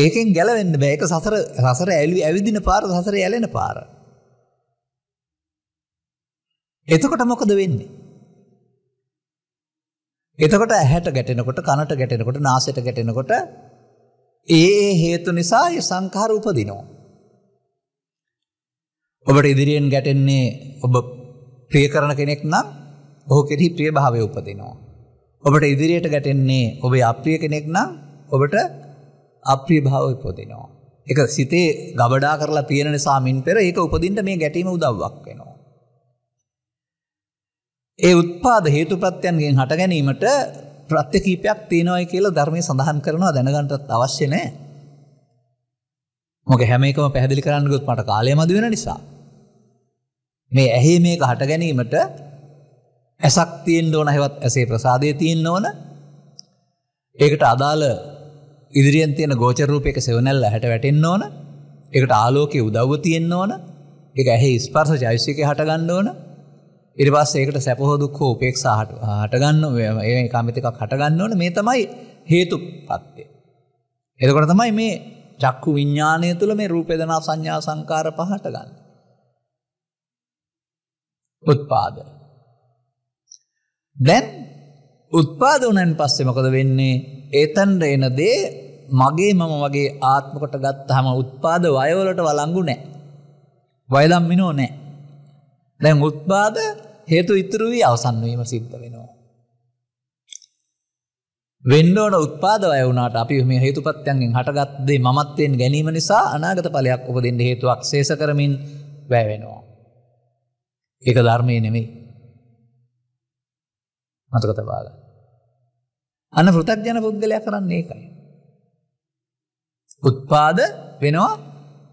ඒකෙන් ගැලවෙන්න බෑ ඒක සසර සසර ඇලි ඇවිදින පාර සසර ඇලෙන පාර. එතකොට මොකද වෙන්නේ? එතකොට ඇහැට ගැටෙනකොට කනට ගැටෙනකොට නාසයට ගැටෙනකොට ඒ හේතු නිසා ඒ සංඛාර උපදිනවා. ඔබට ඉදිරියෙන් ගැටෙන්නේ ඔබ ප්‍රිය කරන කෙනෙක් නම් ඔහු කෙරෙහි ප්‍රිය භාවය උපදිනවා. ඔබට ඉදිරියට ගැටෙන්නේ ඔබේ අප්‍රිය කෙනෙක් නම් ඔබට අප්‍රිය භාව ඉපදිනවා. එක සිතේ ගබඩා කරලා තියෙන නිසා මින් පෙර ඒක උපදින්න මේ ගැටීම උදව්වක් වෙනවා. ඒ උත්පාද හේතුප්‍රත්‍යයන්ගෙන් හට ගැනීමට ප්‍රත්‍ය කීපයක් තියෙනවායි කියලා ධර්මයේ සඳහන් කරනවා දැනගන්නත් අවශ්‍ය නැහැ. මොකද හැම එකම පැහැදිලි කරන්න ගියොත් මට කාලය මදි වෙන නිසා. මේ ඇහි මේක හට ගැනීමට ඇසක් තියෙන්න ඕන, හෙවත් ඇසේ ප්‍රසාදය තියෙන්න ඕන. ඒකට අදාළ ඉදිරියෙන් තියෙන ගෝචරූපයක සෙවනැල්ල හැට වැටෙන්න්න ඕන එකට ආලෝකය උදව්ව තියෙන්න්න ඕන එක ඇහි ස්පර්ස ජයිසික හටගන්න ඕන ඉරිවාස් ඒකට සැපහෝදුක්කෝ උපේක්ෂා හට හටගන්න ඒ කාමිතිකක් හටගන්න ඕන මේ තමයි හේතු පත්තේ. එදකොට තමයි මේ චක්කු විඤ්ඥානය තුළ මේ රූපෙදනා සංඥා සංකාර පහට ගන්න. උත්පාද. දැන් උත්පාද වනන් පස්සෙමකද වෙන්නේ ඒතන්ට එන දේ මගේ මම වගේ ආත්මකොට ගත්තහම උත්පාද වයවලට වලංගු නෑ. වයලම් මිනෝ නෑ. දැන් උත්පාද හේතු ඉතුරු වී අවසන්වීම සිද්ධ වෙනවා. වෙන්නෝන උත්පාද වය වුණාට අපි මේ හේතුපත්යන්ගෙන් හටගත් දේ මමත්වයෙන් ගැනීම නිසා අනාගත ඵලයක් උපදින්න හේතුවක් ශේෂ කරමින් වැය වෙනවා. ඒක ධර්මයේ නෙමෙයි. මතක තබා ගන්න. අන්න පෘථග්ජන පුද්ගලයා කරන්නේ ඒකයි. උත්පාද වෙනවා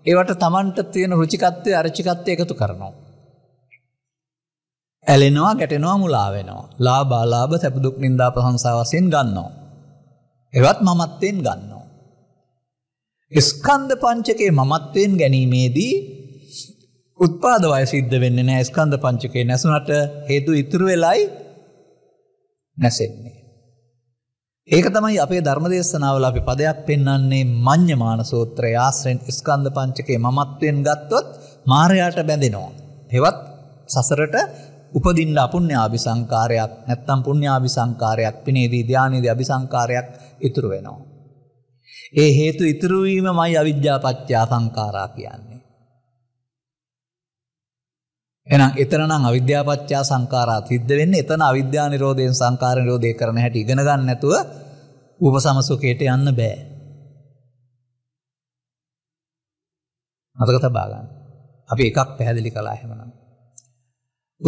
ඒවට තමන්ට තියෙන රුචිකත්වය අරචිකත්වය එකතු කරනවා. ඇලෙනවා ගැටෙනවා මුලා වෙනවා. ලාභා ලාභ සැප දුක් නින්දා ප්‍රශංසා වශයෙන් ගන්නවා. ඒවත් මමත්වෙන් ගන්නවා. ස්කන්ධ පංචකයේ මමත්වෙන් ගැනීමේදී උත්පාද වය සිද්ධ වෙන්නේ නැහැ ස්කන්ධ පංචකයේ නැසුණට හේතු ඉතුරු වෙලයි නැසෙන්නේ. ඒක තමයි අපේ ධර්මදේශනාවල අපි පදයක් පෙන්වන්නේ මඤ්ඤමාන සූත්‍රය ආශ්‍රෙන් ස්කන්ධ පංචකයේ මමත්වෙන් ගත්තොත් මායයට බැඳෙනවා. හෙවත් සසරට උපදින්න අපුඤ්ඤාභි සංකාරයක් නැත්නම් පුඤ්ඤාභි සංකාරයක් පිනේදී ධානයේදී අபிසංකාරයක් ඉතුරු වෙනවා. ඒ හේතු ඉතුරු වීමමයි අවිජ්ජාපච්චා සංකාරා කියන්නේ. එහෙනම් එතන නම් අවිද්‍යාපත්‍යා සංඛාරා සිද්ධ වෙන්නේ එතන අවිද්‍යා නිරෝධයෙන් සංඛාර නිරෝධය කරන හැටි ඉගෙන ගන්න නැතුව උපසමසුකයට යන්න බෑ. මතක තබා ගන්න. අපි එකක් පැහැදිලි කළා එහෙමනම්.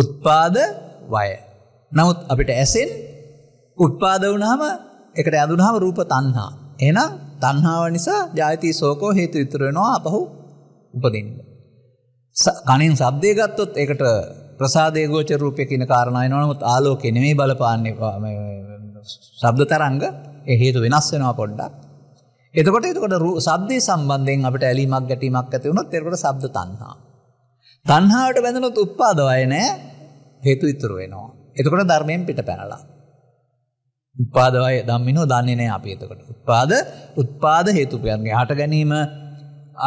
උත්පාද වය. නමුත් අපිට ඇසෙන් උත්පාද වුණාම එකට ඇඳුනහම රූප තණ්හා. එහෙනම් තණ්හාව නිසා ජායති සෝකෝ හේතු ඉතුරු වෙනවා අපහු උපදින්න. කනින් සබ්දය ගත්තොත් ඒකට ප්‍රසාදය ගෝච රූපය කියන කාරණය නොනමුත් ආලෝකෙ නෙමේ බලපාන්නේ ශබ්ද තරංග හේතු වෙනස් වෙනවා පොඩ්ඩක්. එතකොට එතකොට සබ්දය සම්බන්ධයෙන් අපට ඇලීමක් ගැටීමක් ඇති වුණොත් එතකොට සබ්ද තණ්හා. තණ්හාවට බැඳුනොත් උපාද වය නැහැ හේතු ඉතුරු වෙනවා. එතකොට ධර්මයෙන් පිට පැනලා. උපාද වය ධම්මිනෝ දන්නේ නැහැ අපි එතකොට. උපාද උත්පාද හේතුපයන්ගේ හට ගැනීම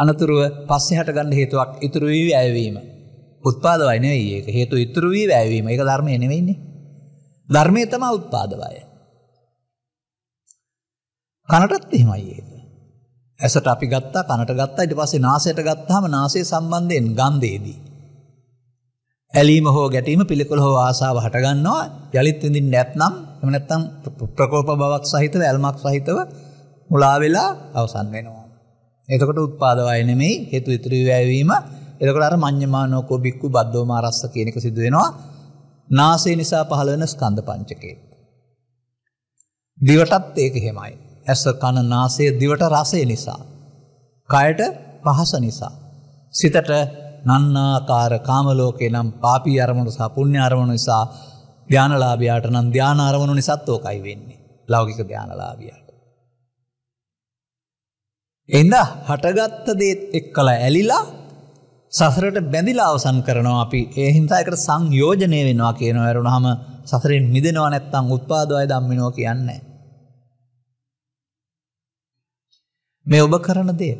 අනතුරුව පස්සේ හටගන්න හේතුවක් ඉතුරු වී වැයවීම. උත්පාදවය නෙවෙයි ඒක. හේතු ඉතුරු වී වැයවීම. ඒක ධර්මය නෙවෙයිනේ. ධර්මය තමයි උත්පාදවය. කනටත් එහෙමයි ඒක. ඇසට අපි ගත්තා කනට ගත්තා ඊට පස්සේ නාසයට ගත්තාම නාසයේ සම්බන්ධයෙන් ගන්ධයේදී ඇලීම හෝ ගැටීම පිළිකුල හෝ ආසාව හටගන්නවා යළිත් විඳින්න නැත්නම් එහෙම නැත්නම් ප්‍රකෝප බවක් සහිතව ඇල්මක් සහිතව මුලා වෙලා අවසන් වෙනවා එතකොට උත්පාදවය නෙමෙයි හේතු ඉතුරු වැයවීම. එතකොට අර මඤ්ඤමානෝකෝ බික්කු බද්දෝ මාරස්ස කියන එක සිදු වෙනවා. නාසය නිසා පහළ වෙන ස්කන්ධ පංචකේ. දිවටත් ඒක එහෙමයි. ඇස කන නාසය දිවට රසය නිසා. කයට පහස නිසා. සිතට නන්නාකාර කාමලෝකේ නම් පාපී අරමුණු සහ පුණ්‍ය අරමුණු නිසා ධානලාභයාට නම් ධාන අරමුණු නිසාත් ඕකයි වෙන්නේ. ලෞකික ධානලාභයාට. එඳ හටගත්ත දේත් එක්කල ඇලිලා සසරට බැඳිලා අවසන් කරනවා අපි ඒ හිංසා එකට සංයෝජනය වෙනවා කියන ඇරුණාම සසරෙන් මිදෙනවා නැත්තම් උත්පාදවය ධම්මිනෝ කියන්නේ. මේ ඔබ කරන දේ.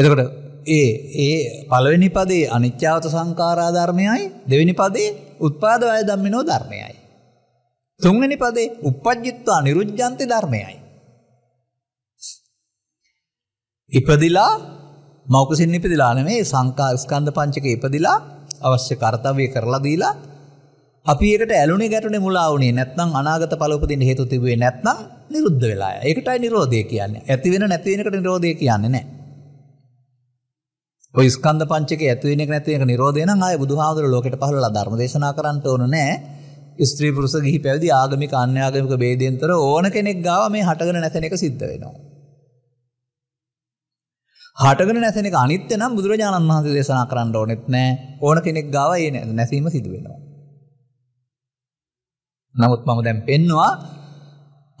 එතකොට ඒ ඒ පළවෙනි පදේ අනිත්‍යවත සංඛාරා ධර්මයයි දෙවෙනි පදේ උත්පාදවය ධම්මිනෝ ධර්මයයි. තුන්වෙනි පදේ uppajjittva niruddhanti ධර්මයයි. ඉපදිලා මෞකසින් ඉපදිලා නෙමේ සංකා ස්කන්ධ පංචකේ ඉපදිලා අවශ්‍ය කාර්යය කරලා දීලා අපි ඒකට ඇලුනේ ගැටුනේ මුලා වුණේ නැත්නම් අනාගත ඵල උපදින්න හේතු තිබුවේ නැත්නම් නිරුද්ධ වෙලා ආය. ඒකටයි නිරෝධය කියන්නේ. ඇති වෙන නැති වෙන එකට නිරෝධය කියන්නේ නැහැ. ඔය ස්කන්ධ පංචකේ ඇති වෙන එක නැති වෙන එක නිරෝධය නම් ආය බුදුහාමුදුර ලෝකෙට පහළලා ධර්ම දේශනා කරන්න ඕන නැහැ. ස්ත්‍රී පුරුෂ ගිහි පැවිදි ආගමික අන්‍යාගමික ભેදයන්තර ඕන කෙනෙක් ගාව මේ හටගෙන නැතන එක සිද්ධ වෙනවා. හටගෙන නැසෙන එක අනිත්‍ය නම් බුදුරජාණන් වහන්සේ දේශනා කරන්න ඕනෙත් නෑ. ඕන කෙනෙක් ගාව ඒ නැසීම සිදු වෙනවා. නමුත් මම දැන් පෙන්නවා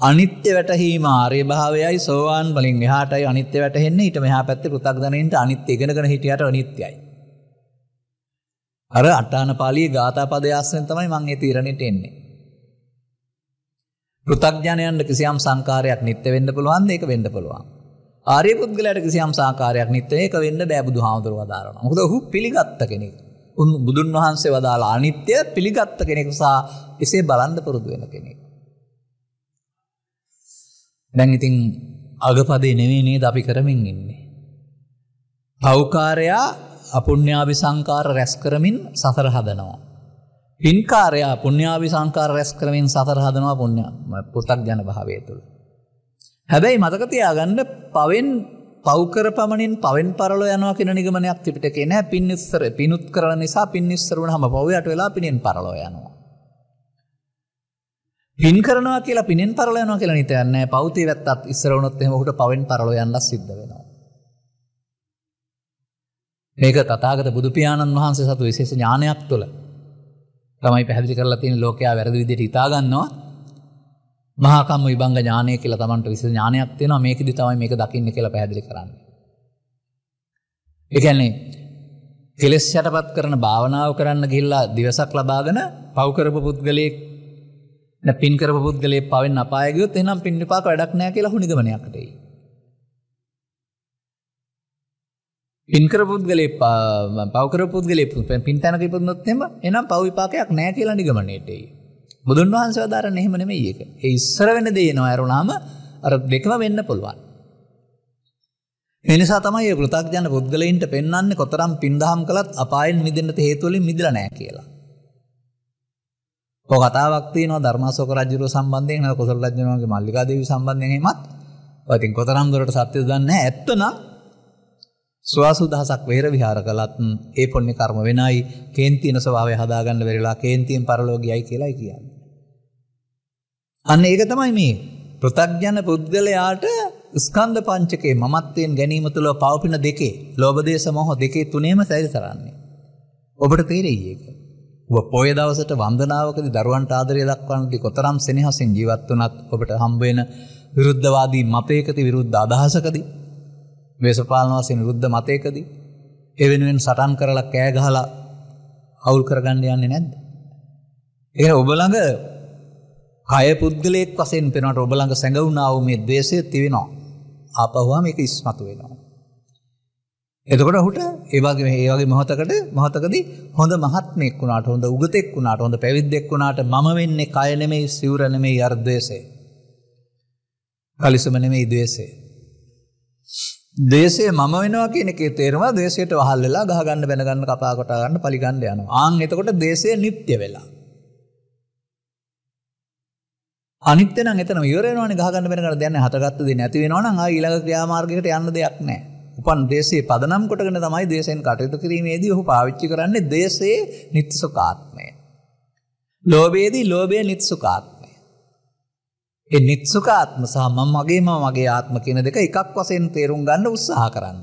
අනිත්‍ය වැටහීම ආර්ය භාවයයි සෝවාන් වලින් එහාටයි අනිත්‍ය වැටහෙන්නේ ඊට මෙහා පැත්තේ පෘථග්ජනයින්ට අනිත්‍ය ඉගෙනගෙන හිටියට අනිත්‍යයි. අර අටානපාලියේ ගාථා පදයාස්යෙන් තමයි මම ඒ තීරණයට එන්නේ. පෘථග්ජනයන්ට කිසියම් සංකාරයක් නිත්‍ය වෙන්න පුළුවන්ද ඒක වෙන්න පුළුවන්. ආර්ය පුද්ගලයාට කිසියම් සාකාරයක් නිත් ඒක වෙන්න බෑ බුදුහාමුදුරුව වදාරනවා. මොකද ඔහු පිළිගත්ත කෙනෙක්. උන් බුදුන් වහන්සේ වදාලා අනිත්‍ය පිළිගත්ත කෙනෙක් නිසා එසේ බලන්න පුරුදු වෙන කෙනෙක්. දැන් ඉතින් අගපදේ නෙවෙයි නේද අපි කරමින් ඉන්නේ. පෞකාරයා අපුණ්‍යාවි සංකාර රැස් කරමින් සතර හදනවා. පින්කාරයා පුණ්‍යාවි සංකාර රැස් කරමින් සතර හදනවා පුණ්‍ය පුතක් ජන භාවය තුළ. හැබැයි මතක තියාගන්න පවෙන් පෞකර පමණින් පවෙන් පරල යනවා කියෙන නිගමනයක් තිපිට කෙන පින්නිස්සර පිනුත් කරන නිසා පින්නිස්සරුණ හම පවයට වෙලා පිණෙන් පරලෝ යනවා. පින් කරනවා කියලා පිනෙන් පරල යනවා කියලා නිතයන්න පෞති වැත්තත් ඉස්සරවුණොත් එෙමකට පවෙන් පරලෝ යන්න සිද්ධ වෙනවා. මේක තතාගත බුදුපාණන් වහන්සේ සතු විශේෂ ඥානයක් තුළ තමයි පැහැදිි කරලා තින් ලෝකයා වැරදි විදිට ඉතාගන්නවා මහාකම් විබංග ඥානය කියලා තමන්ට විස ඥානයක් තියෙන මේකද තමයි මේක දකින්න කියලා පැදිලි කරන්න. එකන්නේ කෙලෙස් යටපත් කරන භාවනාව කරන්න ගිල්ලා දිවසක් ලබාගෙන පව්කරපු පුද්ගලයෙක් පින්කර පුද්ගලේ පවෙන් අපායගයුත් එනම් පිණිපාක වැඩක් නෑ කියලා හුනිගමනයක්ටයි. පින්කර පුද්ගලේ පවකර පුද්ගලේ පින් තැනක පුදනොත් එම එනම් පවවිපාකයක් නෑ කියලා නිගමනයටයි. බුදුන් වහන්සේ වදාරන එහෙම නෙමෙයි ඒක. ඒ ඉස්සර වෙන දේ එනවා ඇරුණාම අර දෙකම වෙන්න පුළුවන්. මේ නිසා තමයි මේ පෘථග්ජන පුද්ගලයින්ට පෙන්වන්නේ කොතරම් පින්දහම් කළත් අපායෙන් මිදෙන්නට හේතු වලින් මිදලා නැහැ කියලා. ඔය කතාවක් තියෙනවා ධර්මාශෝක රජුරුව සම්බන්ධයෙන් නේද කොසල් රජුණන්ගේ මල්ලිකා දේවිය සම්බන්ධයෙන් එහෙමත්. ඔය ඉතින් කොතරම් දුරට සත්‍යද දන්නේ නැහැ. ඇත්තනම් සුවසු දහසක් වේර විහාර කළත් ඒ පුණ්‍ය කර්ම වෙනයි කේන්තින ස්වභාවය හදාගන්න බැරිලා කේන්තියෙන් පරලෝකියයි කියලායි කියන්නේ. අන්න ඒක තමයි මේ ප්‍රතග්ජන පුද්ගලයාට ස්කන්ධ පංචකේ මමත්වයෙන් ගැනීම තුළ පවපින දෙකේ ලෝබදේශ මොහො දෙකේ තුනේම සැරිසරන්නේ. ඔබට තේරෙයි ඒක. ඔබ පොය දවසට වන්දනාවකදී දරුවන්ට ආදරය දක්වන්නදී කොතරම් සෙනෙහසින් ජීවත් වුණත් ඔබට හම්බ වෙන විරුද්ධවාදී මතයකදී විරුද්ධ අදහසකදී දේශපාලන වශයෙන් විරුද්ධ මතයකදී ඒ වෙනුවෙන් සටන් කරලා කෑ ගහලා අවුල් කරගන්න යන්නේ නැද්ද? ඒක ඔබ ළඟ කය පුද්ගලයෙක් වසයෙන් පෙනට ඔබළඟ සැඟවුණාව මේ දේශය තිවෙනවා. ආපහවා මේක ඉස්මතු වෙනවා. එතකොට හුට ඒවාගේ ඒවාගේ මහතකට මහතකද හොඳ මහත්මෙක් වුණට හොඳ උගතෙක් වුණට හොඳ පැවිද්දෙක් වුණට ම වෙන්නේ කයනෙමයි සිවරණමේ අර්දේශේ. කලිසමනෙමේ ඉදේශේ. දේශේ මම වෙනවා කියනකේ තේරවා දේශයට වහල්ලලා ගහගන්න බැනගන්න කපාකොට ගන්න පලිගන්න යනවා. ආන් එතකොට දේශය නිත්‍ය වෙලා. අනිත් වෙනම් එතන ඉවර වෙනවනේ ගහගන්න වෙන කර දෙන්නේ හතගත්ත දෙන්නේ නැති වෙනවනම් ආ ඊළඟ ක්‍රියාමාර්ගයකට යන්න දෙයක් නැහැ. උපන් දේශේ පදනම් කොටගෙන තමයි දේශයෙන් කටයුතු කිරීමේදී ඔහු පාවිච්චි කරන්නේ දේශේ නිත්සුකාත්මය. ලෝභයේදී ලෝභය නිත්සුකාත්මය. ඒ නිත්සුකාත්ම සහ මම මගේ මම මගේ ආත්ම කියන දෙක එකක් වශයෙන් තේරුම් ගන්න උත්සාහ කරන්න.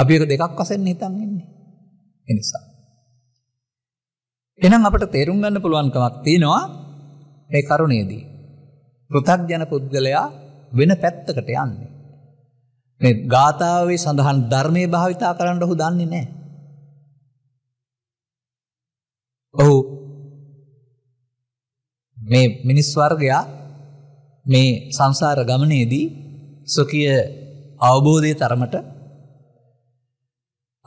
අපි ඒක දෙකක් වශයෙන් හිතන් ඉන්නේ. ඒ නිසා එහෙනම් අපට තේරුම් ගන්න පුළුවන්කමක් තියෙනවා මේ කරුණේදී. පෘථග්ජන පුද්ගලයා වෙන පැත්තකට යන්නේ. මේ ගාථාවේ සඳහන් ධර්මයේ භාවිතා කරන්න ඔහු දන්නේ නැහැ. ඔහු මේ මිනිස් වර්ගයා මේ සංසාර ගමනේදී සොකිය අවබෝධය තරමට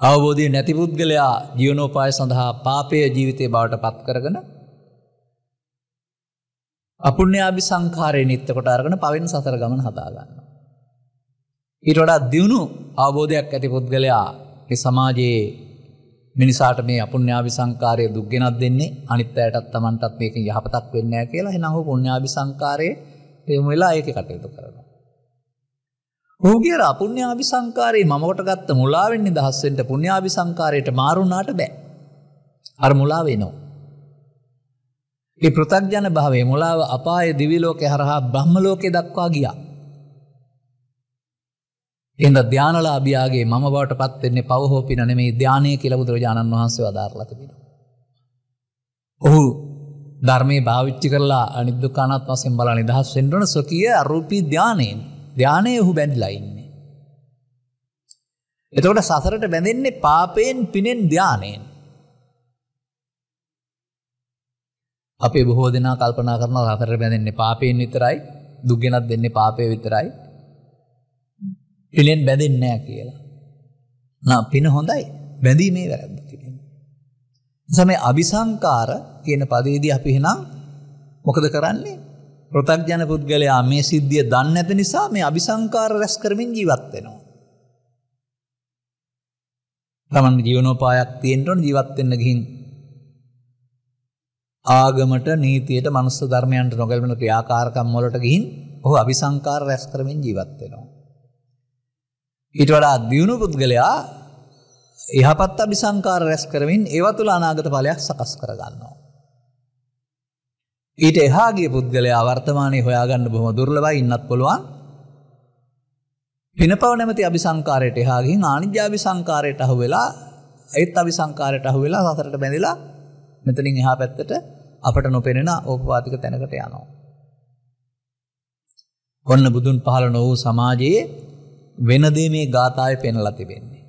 අවබෝධය නැති පුද්ගලයා ජීවනෝපාය සඳහා පාපය ජීවිතය බවට පත් කරගන අපුුණ්‍යාභි සංකාරය නිත්තකොට අරගෙන පවෙන් සතර ගමන හදාගන්න. ඊට වඩා දියුණු අවබෝධයක් ඇති පුද්ගලයා සමාජයේ මිනිසාට මේ අපුුණ්‍යාවි සංකාරය දුක්ගෙනත් දෙන්නේ අනිත් අයටත් තමන්ටත් මේක යහපතක් වෙන්න කියලා හෙනහු පුුණ්‍යාවි සංකාරය පෙමවෙලා ඒක කටයුතු කරන. හෝගේ අපුුණ්‍යාභි සංකාරයේ මමකොට ගත්ත මුලාවෙන් නිදහස්සෙන්ට පුුණ්‍යාභි සංකාරයට මාරුණාට බෑ. අර මුලාවේ නෝ. ඒ පෘතක්ජන භාවේ මුලාව අපාය දිවිලෝකෙ හරහා බ්‍රහ්මලෝකෙ දක්වා ගියා. එද ධ්‍යානලා අභියගේ මම බවට පත්වෙන්නේ පවහෝපින නෙමේ ධ්‍යානය කියල බුදුරජාණන් වහන්සේ අදාරලතිබෙන. ඔහු ධර්මය භාවිච්චි කරලා අනිදු කනත් වසෙන් බල නිදහස් වෙන්ඩන සොකිය අරූපී ධ්‍යානයෙන්. ධානය ඔහු බැඳලා ඉන්නේ. එතකොට සසරට බැඳෙන්නේ පාපයෙන් පිනෙන් ධානයෙන්. අපේ බොහෝ දෙනා කල්පනා කරනවා සසරට බැඳෙන්නේ පාපයෙන් විතරයි, දුක් ගෙනත් දෙන්නේ පාපය විතරයි. පිනෙන් බැඳෙන්නේ නැහැ කියලා. නා පින හොඳයි. බැඳීමේ වැරද්ද කියන්නේ. සමේ අபிසංකාර කියන පදේදී අපි එහෙනම් මොකද කරන්නේ? පෘථග්ජන පුද්ගලයා මේ සිද්ධිය දන්නේ නැති නිසා මේ අபிසංකාර රැස් කරමින් ජීවත් වෙනවා. තමන් ජීවනෝපායක් තියෙන්න ඕන ජීවත් වෙන්න ගිහින් ආගමට නීතියට මනුස්ස ධර්මයන්ට නොගැලපෙන ක්‍රියාකාරකම් වලට ගිහින් ඔහු අபிසංකාර රැස් කරමින් ජීවත් වෙනවා. ඊට වඩා දියුණු පුද්ගලයා යහපත් අபிසංකාර රැස් කරමින් ඒව තුළ අනාගත ඵලයක් සකස් කරගන්නවා. ඊට එහාගේ පුද්ගලයා වර්තමානය හොයාගන්න බොහොම දුර්ලබයි ඉන්නත් පුළුවන් පිනපව නැමති අභි සංකාරයට එහාගින් ආනිජ්‍යාභි සංකාරයට අහු වෙලා ඒත් අභි සංකාරයට අහු වෙලා සසරට බැඳිලා මෙතනින් එහා පැත්තට අපට නොපෙනෙන ඕපපාතික තැනකට යනවා. ඔන්න බුදුන් පහළ නො වූ සමාජයේ වෙනදේ මේ ගාථාවේ පෙන්ලා තිබෙන්නේ.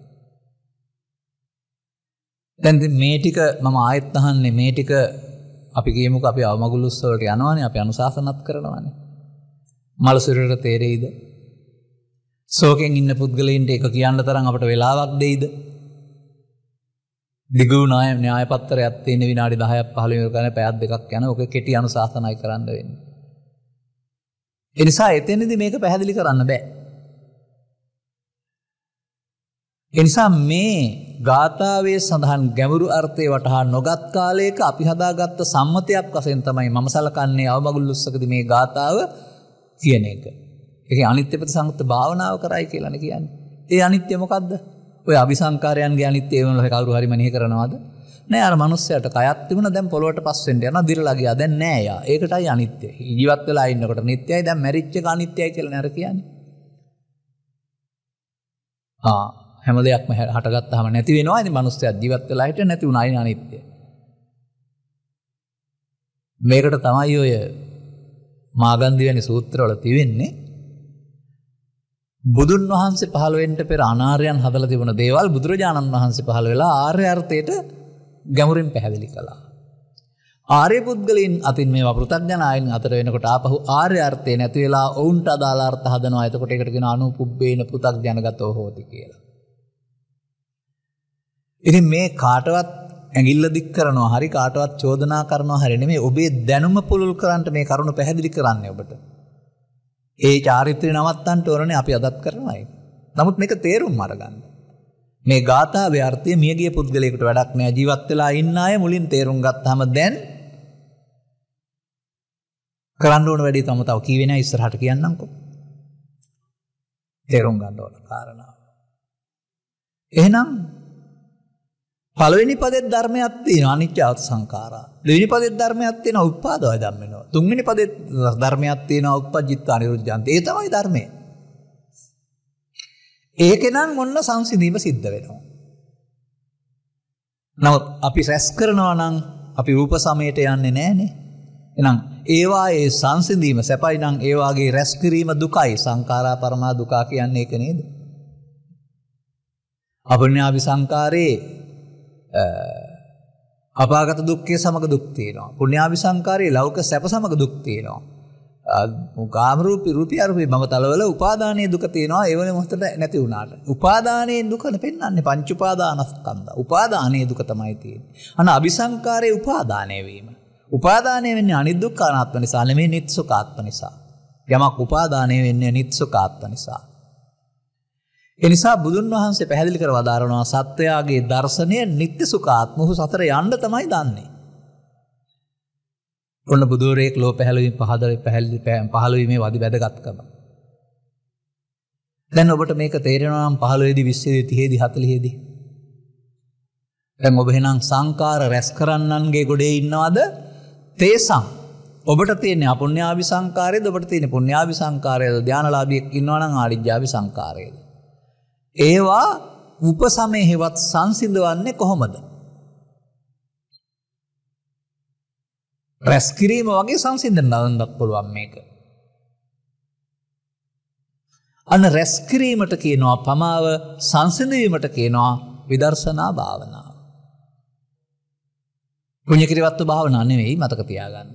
දැන් මේ ටික මම ආයෙත් අහන්නේ මේ ටික අපි කියමුක අපි අවමගුල් උත්සවලට යනවානේ අපි අනුශාසනත් කරනවානේ. මලසිරට තේරෙයිද? ශෝකෙන් ඉන්න පුද්ගලයින්ට ඒක කියන්න තරම් අපට වෙලාවක් දෙයිද? දිගු ණය න්‍යාය පත්‍රයක් තියෙන විනාඩි 10ක් 15ක් ගන්න පැයක් දෙකක් යන ඔක කෙටි අනුශාසනයි කරන්න වෙන්නේ. ඒ නිසා එතනදී මේක පැහැදිලි කරන්න බෑ. එනිසා මේ ගාථාවේ සඳහන් ගැඹුරු අර්ථය වටහා නොගත් කාලයක අපි හදාගත්ත සම්මතයක් වශයෙන් තමයි මම සලකන්නේ අවමගුල්ලුස්සකදී මේ ගාථාව කියන එක. ඒකේ අනිත්‍ය ප්‍රතිසංගත භාවනාව කරයි කියලානේ කියන්නේ. ඒ අනිත්‍ය මොකද්ද? ඔය අபிසංකාරයන්ගේ අනිත්‍ය වෙන ලහ කවුරු හරි මෙනෙහි කරනවද? නෑ අර මනුස්සයාට කයක් තිබුණා දැන් පොළොවට පස්සෙන් යනවා දිරලා ගියා. දැන් නෑ යා. ඒකටයි අනිත්‍ය. ජීවත් වෙලා ඉන්නකොට නිට්ටයයි දැන් මැරිච්ච එක අනිත්‍යයි කියලා නේද කියන්නේ? ආ හැම දෙයක්ම හටගත්තහම නැති වෙනවා ඇති මනුස්සය ජීවත් වෙලාහිට නැති උනායි අනිත්‍ය. මේකට තමයි ඔය මාගන්දිවැනි සූත්‍රවල තිවෙන්නේ බුදුන් වහන්සේ පහළුවෙන්ට පෙර අනාරයන් හදල තිබුණ දේවල් බුදුරජාණන් වහන්සේ පහළ වෙලා ආර්යර්ථයට ගැමුරින් පැහැදිලි කළා. ආරය පුද්ගලින් අතින් මේ පෘතක්ඥනයන් අතර වෙනකොට අපහු ආර්යර්ථය නැතිවෙලා ඔවුන්ට අදාලාර්ථ හදනවා අතකොට එකටගෙන අනු පුබ්බේන පුතක් ජනගතව හෝති කියලා. ඉතින් මේ කාටවත් ඇඟිල්ල දික් කරනවා හරි කාටවත් චෝදනා කරනවා හරි නෙමෙයි ඔබේ දැනුම පුළුල් කරන්න මේ කරුණ පැහැදිලි කරන්නේ ඔබට. ඒ චාරිත්‍රය නවත්තන්න ඕනනේ අපි අදත් කරනවා ඒක. නමුත් මේක තේරුම් අරගන්න. මේ ගාථාවේ අර්ථය මියගිය පුද්ගලයෙකුට වැඩක් නෑ ජීවත් වෙලා ඉන්න අය මුලින් තේරුම් ගත්තාම දැන් කරන්න ඕන වැඩේ තම තව කීවේ නෑ ඉස්සරහට කියන්නම්කෝ. තේරුම් ගන්න ඕන කාරණා. එහෙනම් පළවෙනි පදෙත් ධර්මයක් තියෙනවා අනිත්‍ය සංඛාරා. දෙවෙනි පදෙත් ධර්මයක් තියෙනවා උප්පාදවය ධම්ම වෙනවා. තුන්වෙනි පදෙත් ධර්මයක් තියෙනවා උප්පජ්ජිත්ත අනිරුද්ධාන්ත. ඒ තමයි ධර්මය. ඒකෙනම් ඔන්න සංසිඳීම සිද්ධ වෙනවා. නමුත් අපි රැස් කරනවා නම් අපි රූප සමයට යන්නේ නැහනේ. එහෙනම් ඒවා ඒ සංසිඳීම සැපයි නම් ඒ වාගේ රැස් කිරීම දුකයි. සංඛාරා පරමා දුකා කියන්නේ ඒක නේද? අපඤ්ඤාවි සංකාරේ අපාගත දුක්ඛය සමග දුක් තියෙනවා. පුණ්‍යාවිසංකාරී ලෞක සැප සමග දුක් තියෙනවා. කාම රූපී රූපී අරූපී මමතලවල උපාදානයේ දුක තියෙනවා. ඒ වෙලෙ මොහොතට නැති වුණාට. උපාදානයේ දුකන පෙන්වන්නේ පංච උපාදානස්කන්ධ. උපාදානයේ දුක තමයි තියෙන්නේ. අන අபிසංකාරයේ උපාදානය වීම. උපාදානය වෙන්නේ අනිදුක්ඛානාත්ම නිසා නෙමෙයි නිත්සුඛාත්ම නිසා. යමක් උපාදානය වෙන්නේ නිත්සුඛාත්ම නිසා. එනිසා බුදුන් වහන්සේ පැහැදිලි කර වදාරනවා සත්වයාගේ දර්ශනය නිත්‍ය සුඛාත්මහු සතර යන්න තමයි දන්නේ. ඔන්න බුදුරෙක් ලෝ පැහැලවීම පහදලි පැහැදිලි පහළවීමේ වදි වැදගත්කම. දැන් ඔබට මේක තේරෙනවා නම් 15 20 30 40 දැන් ඔබ එහෙනම් සංකාර රැස් කරන්නන්ගේ ගොඩේ ඉන්නවද? තේසම් ඔබට තියෙන අපුණ්‍යාවි සංකාරයේද ඔබට තියෙන පුණ්‍යාවි සංකාරයේද ධානලාභියෙක් ඉන්නවනම් ආරිජ්ජාවි සංකාරයේද ඒවා උපසමයෙහිවත් සංසිඳවන්නේ කොහොමද? රැස් කිරීම වගේ සංසිඳන නලන්නත් පුළුවන් මේක. අන්න රැස් කිරීමට කියනවා පමාව සංසිඳවීමට කියනවා විදර්ශනා භාවනාව. පුණ්‍යකිරිවත්තු භාවනාව නෙවෙයි මතක තියාගන්න.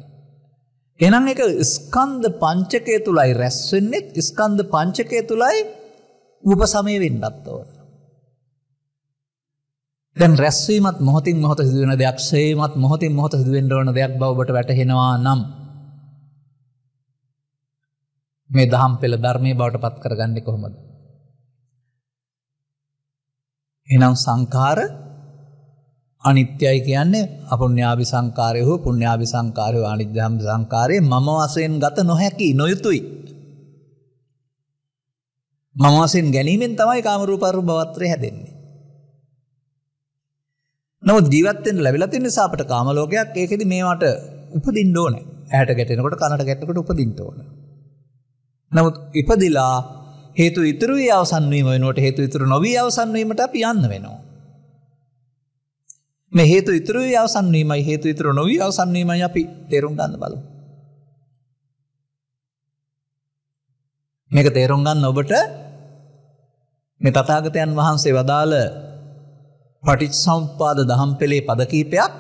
එහෙනම් ඒක ස්කන්ධ පංචකය තුලයි රැස් වෙන්නේ ස්කන්ධ පංචකය තුලයි උපසමය වෙන්නත් ඕන. දැන් රැස්වීමත් මොහොතින් මොහොත සිදුවෙන දෙයක් සේමත් මොහොතින් මොහොත සිදුවෙන්ට ඕන දෙයක් බවට වැටහෙනවා නම් මේ දහම් පෙළ ධර්මය බවට පත් කරගන්නේ කොහොමද. එනම් සංකාර අනිත්‍යයි කියන්නේ අපුුණ්‍යාවි සංකාරය හෝ පුුණ්‍යාවි සංකාරය අනිද්‍යම් සංකාරය මම වසයෙන් ගත නොහැකි නොයුතුයි මම වශයෙන් ගැනීමෙන් තමයි කාමරූපාරූප භවත්‍රය හැදෙන්නේ. නමුත් ජීවත් වෙන්න ලැබිලා තියෙන නිසා අපට කාම ලෝකයක් ඒකෙදි මේවට උපදින්න ඕනේ. ඇහැට ගැටෙනකොට කනට ගැටෙනකොට උපදින්න ඕනේ. නමුත් ඉපදිලා හේතු ඉතුරු වී අවසන් වීම වෙනුවට හේතු ඉතුරු නොවී අවසන් වීමට අපි යන්න වෙනවා. මේ හේතු ඉතුරු වී අවසන් වීමයි හේතු ඉතුරු නොවී අවසන් වීමයි අපි තේරුම් ගන්න බලමු. මේක තේරුම් ගන්න ඔබට මේ තථාගතයන් වහන්සේ වදාළ පටිච්චසමුප්පාද දහම් පෙළේ පද කීපයක්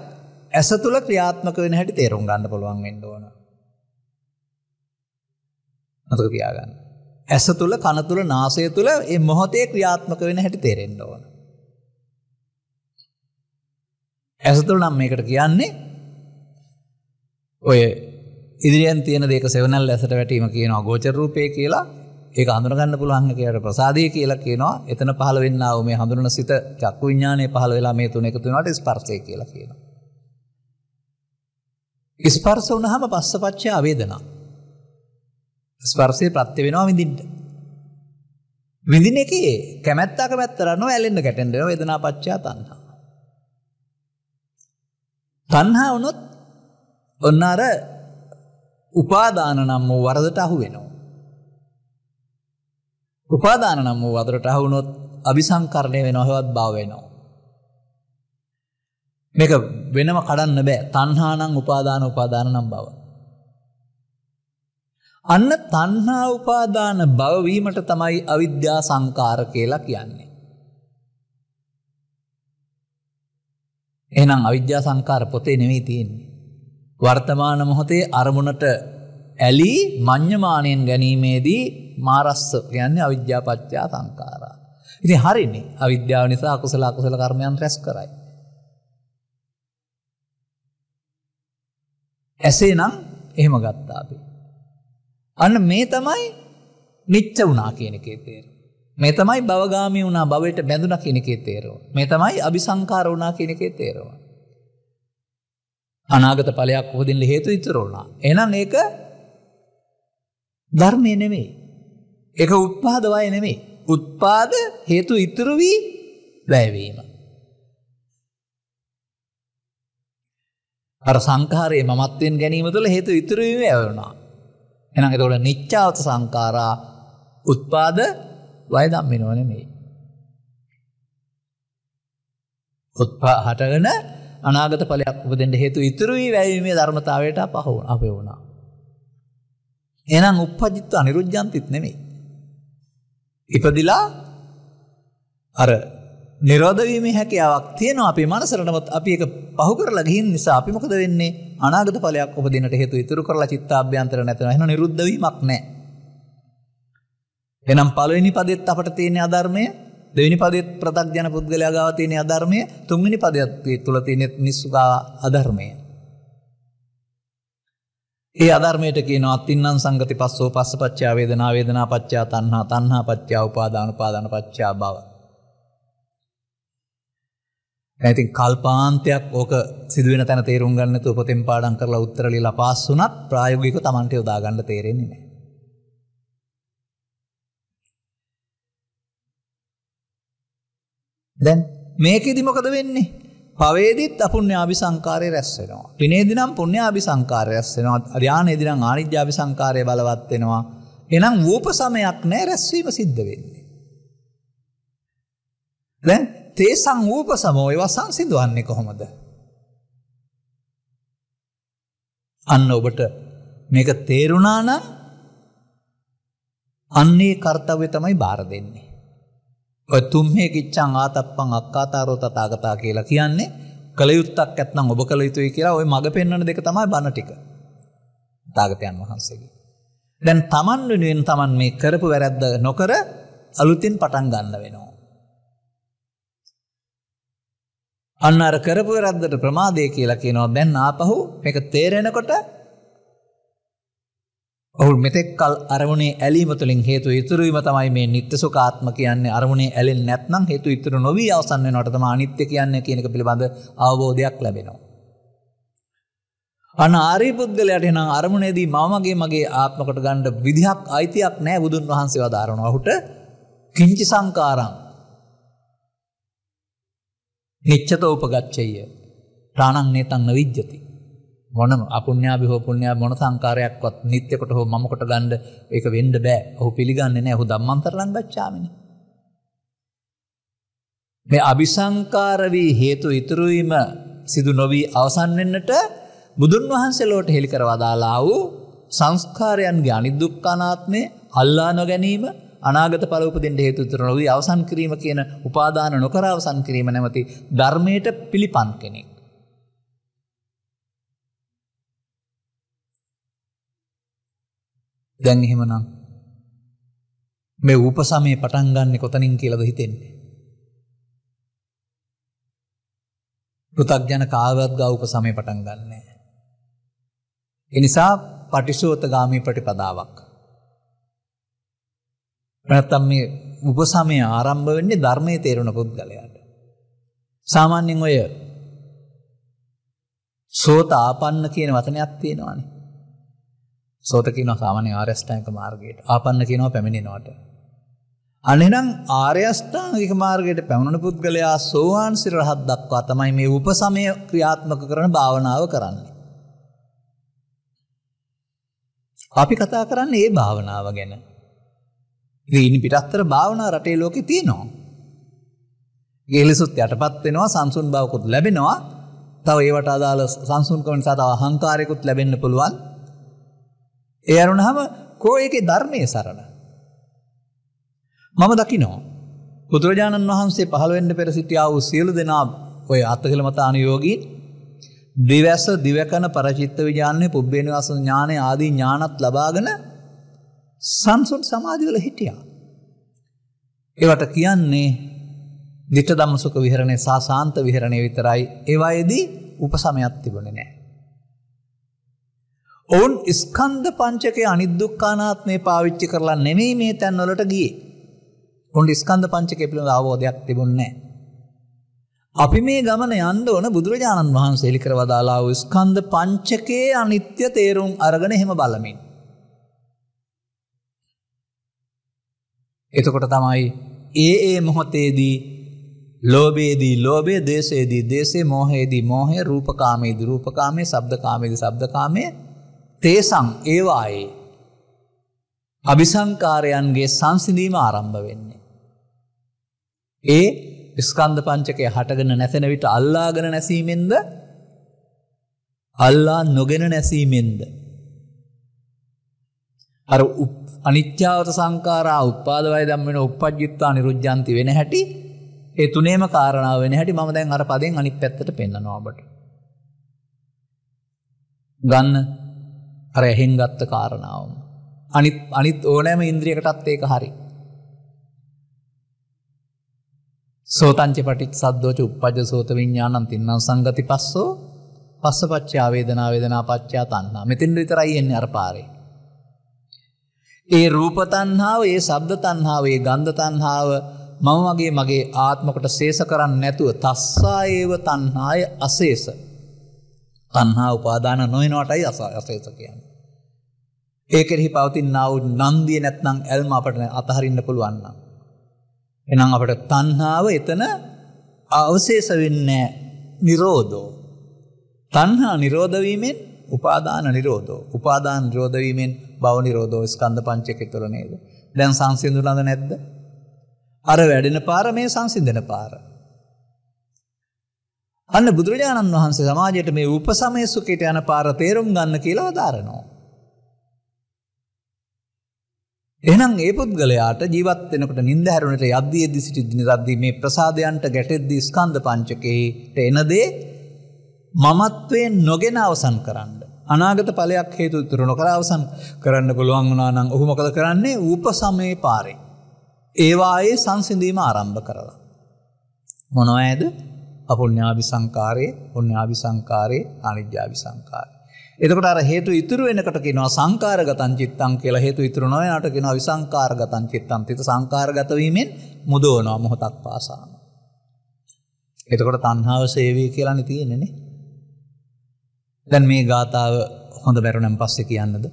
ඇස තුල ක්‍රියාත්මක වෙන හැටි තේරුම් ගන්න පුළුවන් වෙන්න ඕන. මතක තියාගන්න. ඇස තුල කන තුල නාසය තුල මේ මොහොතේ ක්‍රියාත්මක වෙන හැටි තේරෙන්න ඕන. ඇස තුල නම් මේකට කියන්නේ ඔය ඉදිරියෙන් තියෙන දෙක සෙවනල් ඇසට වැටීම කියනවා ගෝචර රූපේ කියලා ඒක හඳුනගන්න පුළුවන් කියලා ප්‍රසාදය කියලා කියනවා. එතන පහළ වෙන්නා වූ මේ හඳුනන සිත චක්කු විඥානයේ පහළ වෙලා මේ තුන එකතු වෙනාට ස්පර්ශය කියලා කියනවා. ස්පර්ශ වුණාම පස්සපච්චය වේදනා. ස්පර්ශේ ප්‍රත්‍ය වෙනවා විඳින්න. විඳින එකේ කැමැත්ත අකමැත්ත රනෝ ඇලෙන්න ගැටෙන්න වෙනවා වේදනා පච්චය තණ්හා. තණ්හා වුණොත් ඔන්න අර උපාදාන නම් වූ වරදට අහු වෙනවා. උපාදාන නම් වූ අතරට අහුනොත් අபிසංකරණය වෙනවා හෙවත් භාව වෙනවා. මේක වෙනම කඩන්න බෑ. තණ්හා නම් උපාදාන උපාදාන නම් භව. අන්න තණ්හා උපාදාන භව වීමට තමයි අවිද්‍යා සංකාර කියලා කියන්නේ. එහෙනම් අවිද්‍යා සංකාර පොතේ නෙවෙයි තියෙන්නේ. වර්තමාන මොහොතේ අරමුණට ඇලී මඤ්ඤමාණයෙන් ගැනීමේදී මාරස්ස කියන්නේ අවිද්‍යාපච්චා සංකාරා. ඉති හරිනි අවිද්‍යාව නිසා අකුසල අකුසල කර්මයන් රැස් කරයි. ඇසේ නම් එහෙම ගත්තාපි. අන්න මේ තමයි නිච්ච වනා කියනකේ තේර. මේ තමයි බවගාමි වුණා බවට බැඳුන කෙනෙකේ තේරෝ. මේ තමයි අභිසංකාර වනා කෙනෙකේ තේරවා. අනාගත පලයක් හොදින්ල හේතු ඉතුරුණා. එනම් ඒක ධර්මය නෙමෙයි. එක උත්පාදවය නෙමේ උත්පාද හේතු ඉතුරු වී වැෑවීම. අර සංකාරයේ මත්වෙන් ගැනීම තුළ හේතු ඉතුරුවීම ඇවුණා. එනඟ තොට නිච්චාවත සංකාරා උත්පාද වයදම්මිනෝන මේ. උත්පා හටගෙන අනාගත පලයක් උපදෙන්ට හේතු ඉතුරුවී වැැවීමේ ධර්මතාවයට පහු අප වුණා. එනම් උපජිත්තු අනිරුද්ජන්තිත් නෙමේ. ඉපදිලා අර නිරෝධ වීමේ හැකියාවක් තියෙනවා අපේ මනසට. නමුත් අපි ඒක පහු කරලා ගිහින් නිසා අපි මොකද වෙන්නේ? අනාගත ඵලයක් උපදිනට හේතු ඉතුරු කරලා චිත්තාභ්‍යන්තර නැතනවා. එහෙනම් නිරුද්ධ වීමක් නැහැ. එහෙනම් පළවෙනි පදෙත් අපට තියෙන අධර්මය දෙවෙනි පදෙත් ප්‍රතග්ජන පුද්ගලයා ගාව තියෙන අධර්මය තුන්වෙනි පදයත් තුල තියෙන නිස්සුගා අධර්මය ඒ අධර්මයට කියනවා අත්ින්නම් සංගති පස්සෝ පස්ස පච්චා වේදනා වේදනා පච්චා තණ්හා තණ්හා පච්චා උපාදාන උපාදාන පච්චා භව. දැන් ඉතින් කල්පාන්තයක් ඕක සිදු වෙන තැන තේරුම් ගන්න නැතුව පොතෙන් පාඩම් කරලා උත්තර ලියලා පාස් වුණත් ප්‍රායෝගිකව Tamanට යොදා ගන්න තේරෙන්නේ නැහැ. දැන් මේකෙදි මොකද වෙන්නේ? පවේදිත් අපුුණ්‍යාභි සංකාරය රැස්වෙනවා. පිනේදිනම් පුුණ්‍යාභි සංකාරය රැස්වෙනවා අධ්‍යානේදිනම් ආනිද්‍යාභි සංකාරය බලවත්වෙනවා. එනම් වූප සමයක් නෑ රැස්වීම සිද්ධ වෙන්නේ. දැ තේ සංවූප සමෝය වසං සිදුවන්නේ කොහොමද. අන්න ඔබට මේක තේරුණානම් අන්නේ කර්තව්‍ය තමයි බාර දෙන්නේ. ඔය තුම්හේ කිච්චං ආතප්පං අක්කාතාරෝ තථාගතා කියලා කියන්නේ කල යුත්තක් ඇත්නම් ඔබ කල යුතුයි කියලා ওই මඟ පෙන්වන දෙක තමයි බණ ටික. තථාගතයන් වහන්සේගේ. දැන් Taman වෙනුවෙන් Taman මේ කරපු වැරද්ද නොකර අලුතින් පටන් ගන්න වෙනවා. අන්න අර කරපු වැරද්දට ප්‍රමාදය කියලා කියනවා. දැන් ආපහු මේක තේරෙනකොට ඔහු මෙතෙක්කල් අරමුණේ ඇලීම තුළින් හේතු ඉතුරුවීම තමයි මේ නිත්‍ය සුඛාත්ම කියන්නේ අරමුණේ ඇලෙන්නේ නැත්නම් හේතු ඉතුරු නොවි අවසන් වෙනවට තමයි අනිත්‍ය කියන්නේ කියන එක පිළිබඳ අවබෝධයක් ලැබෙනවා. අන ආර්ය පුද්ගලයාට එනම් අරමුණේදී මම මගේ මගේ ආත්මකට ගන්න විදිහක් අයිතියක් නැහැ බුදුන් වහන්සේ වදාරනවා. ඔහුට කිංචි සංකාරං නිච්ඡත උපගච්ඡය. ප්‍රාණං නේතං නවිජ්ජති. මොන අපුණ්‍යාභි හෝ පුණ්‍යා මොන සංකාරයක්වත් නිත්‍යකොට හෝ මමකොට ගන්න ඒක වෙන්න බෑ. ඔහු පිළිගන්නේ නැහැ. ඔහු ධම්මන්තරණං ගච්ඡාමිනි. මේ අபிසංකාර වී හේතු ඉතුරු වීම සිදු නොවි අවසන් වෙන්නට බුදුන් වහන්සේලෝට හෙළි කරවදාලා වූ සංස්කාරයන්ගේ අනිදුක්ඛනාත්මය අල්ලා නොගැනීම අනාගත ඵල උපදින්න හේතු ඉතුරු නොවි අවසන් කිරීම කියන උපාදාන නොකර අවසන් කිරීම නැමැති ධර්මයට පිළිපන් කෙනෙක්. දැන් එහෙමනම් මේ උපසමය පටන් ගන්න කොතනින් කියලාද හිතෙන්නේ? පෘථග්ජන කාවත් ගා උපසමය පටන් ගන්නෑ. ඒ නිසා පටිසෝතගාමී ප්‍රතිපදාවක්. නැත්තම් මේ උපසමය ආරම්භ වෙන්නේ ධර්මයේ තේරුණ පුද්ගලයාට. සාමාන්‍යයෙන් ඔය සෝත ආපන්න කියන වචනයක් තියෙනවානේ. සෝත කියනවා සාමාන්‍ය ආර්යෂ්ටාංගික මාර්ගයට. ආපන්න කියනවා පැමිණෙනවට. අනේනම් ආර්යෂ්ටාංගික මාර්ගයට පැමිණෙන පුද්ගලයා සෝවාන් සිර රහත් දක්වා තමයි මේ උපසමය ක්‍රියාත්මක කරන භාවනාව කරන්නේ. අපි කතා කරන්නේ මේ භාවනාව ගැන. ඉතින් පිටත්තර භාවනා රටේ ලෝකේ තියෙනවා. ගෙලසුත් යටපත් වෙනවා සංසුන් බවකුත් ලැබෙනවා. තව ඒවට අදාළ සංසුන්කම නිසා තව අහංකාරයකුත් ලැබෙන්න පුළුවන්. ඒ අරුණාම කෝ ඒකේ ධර්මයේ සරණ. මම දකිනවා. බුදුරජාණන් වහන්සේ පහළ වෙන්න පෙර සිටියා වූ සියලු දෙනා ඔය අත්කල මතානුයෝගීන් දිවැස දිවකන පරචිත්ත විඥානයේ පුබ්බේනවාස ඥානය ආදී ඥානත් ලබාගෙන සංසුන් සමාධිවල හිටියා. ඒවට කියන්නේ දිට්ඨ ධම්මසුඛ විහරණේ සාසාන්ත විහරණේ විතරයි. ඒවයේදී උපසමයක් තිබුණේ නැහැ. ඔවුන් ස්කන්ධ පංචකය අනිදුක්කානාත්මය පාවිච්චි කරලා නෙමෙයි මේ තැන්වලට ගියේ. උන් ස්කන්ධ පංචකය පිළිබඳ අවබෝධයක් තිබුණේ අපි මේ ගමන යන්න ඕන බුදුරජාණන් වහන්සේ ඉලි කරවදාලා වූ ස්කන්ධ පංචකයේ අනිත්‍ය තේරුම් අරගෙන එහෙම බලමින්. එතකොට තමයි ඒ ඒ මොහොතේදී ලෝබේදී ලෝබේ දේශයේදී දේශේ මෝහයේදී මෝහය රූපකාමේදී රූපකාමේ ශබ්දකාමේදී ශබ්දකාමේ තේසං ඒවායේ අභිසංකාරයන්ගේ සංසිඳීම ආරම්භ වෙන්නේ. ඒ ස්කන්ධ පංචකය හටගෙන නැසෙන විට අල්ලාගෙන නැසීමෙන්ද අල්ලා නොගෙන නැසීමෙන්ද. අර අනිත්‍යාවත සංකාරා උපාදවය දම් වෙන උපද්ජිත්තා නිරුද්ජන්ති වෙන හැටි ඒ තුනේම කාරණාව වෙන හැටි මම දැන් අර පදෙන් අනිත් පැත්තට පෙන්න්නනවාබට. ගන්න අර ඇහෙන් ගත්ත කාරණාවම. අනි අනිත් ඕනෑම ඉන්ද්‍රියකටත් ඒක හරි. සෝතංච පටිත් සද්දෝච උපජ සෝත විඤ්ඥානන් තින්නම් සංගති පස්සෝ පස්ස පච්චා වේදනා වේදනා පච්චා තන්නා මෙතින් විතරයි එන්නේ අර පාරේ. ඒ රූප තණ්හාව, ඒ ශබ්ද තණ්හාව, ඒ ගන්ධ තණ්හාව මම වගේ මගේ ආත්මකට ශේෂ කරන්නේ නැතුව තස්සා ඒව තණ්හාය අශේෂ. තණ්හා උපාදාන නොවනවටයි අශේෂ කියන්නේ. ඒ කෙරෙහි පවතිනා වූ නන්දිය නැත්නම් ඇල්ම අපට අතහරින්න පුළුවන් නම්. එහෙනම් අපට තණ්හාව එතන අවශේෂ වෙන්නේ නිරෝධෝ. තණ්හා නිරෝධ වීමෙන් උපාදාන නිරෝධෝ. උපාදාන නිරෝධ වීමෙන් භව නිරෝධෝ ස්කන්ධ පංචකය තුළ නේද? දැන් සංසිඳුණාද නැද්ද? අර වැඩෙන පාර මේ සංසිඳන පාර. අන්න බුදුරජාණන් වහන්සේ සමාජයට මේ උපසමය සුඛයට යන පාර තේරුම් ගන්න කියලා අදාරනවා. එහෙනම් ඒ පුද්ගලයාට ජීවත් වෙනකොට නිින්ද හැරුණට යද්දීදී සිටි දිනද්දී මේ ප්‍රසාදයන්ට ගැටෙද්දී ස්කන්ධ පංචකයේට එන දේ මමත්වයෙන් නොගෙන අවසන් කරන්න. අනාගත ඵලයක් හේතු ඉතුරු නොකර අවසන් කරන්න පුළුවන් වුණා නම් ඔහු මොකද කරන්නේ? උපසමේ පාරේ. ඒවායේ සංසිඳීම ආරම්භ කරලා. මොනවද? අපුඤ්ඤාවි සංකාරේ, පුඤ්ඤාවි සංකාරේ, අනිජ්ජාවි සංකාරේ. එතකට අර හේතු ඉතුරු වෙනකට කියනවා සංකාරගතන් චිත්තං කියලා හේතු ඉතුරු නොවනට කියනවා විසංකාරගතන් චිත්තං තිත සංකාරගත වීමෙන් මුදවනවා මොහොතක් පාසා. එතකොට තණ්හාව සේවී කියලානේ තියෙන්නේ නේ. දැන් මේ ගාතාව හොඳ බැරුණන් පස්සේ කියන්නද?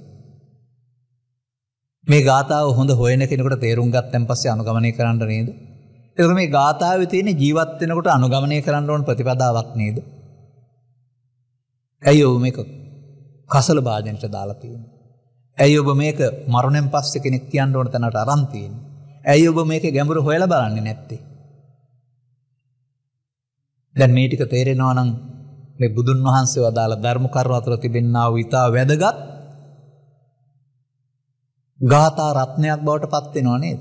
මේ ගාතාව හොඳ හොයන කෙනෙකුට තේරුම් ගත්තන් පස්සේ අනුගමනය කරන්න නේද? එතකොට මේ ගාතාවේ තියෙන ජීවත් වෙනකොට අනුගමනය කරන්න ඕන ප්‍රතිපදාවක් නේද? ඇයි ඔව් මේක කසල භාජනයට දාලා තියෙන්නේ. ඇයි ඔබ මේක මරණයෙන් පස්සේ කෙනෙක් කියන්න ඕන තැනට අරන් තියෙන්නේ? ඇයි ඔබ මේකේ ගැඹුරු හොයලා බලන්නේ නැත්තේ? දැන් මේ ටික තේරෙනවා නම් මේ බුදුන් වහන්සේ වදාළ ධර්ම කරුණ අතර තිබෙනා වූ ඊතා වැදගත් ගාථා රත්නයක් බවට පත් වෙනවා නේද?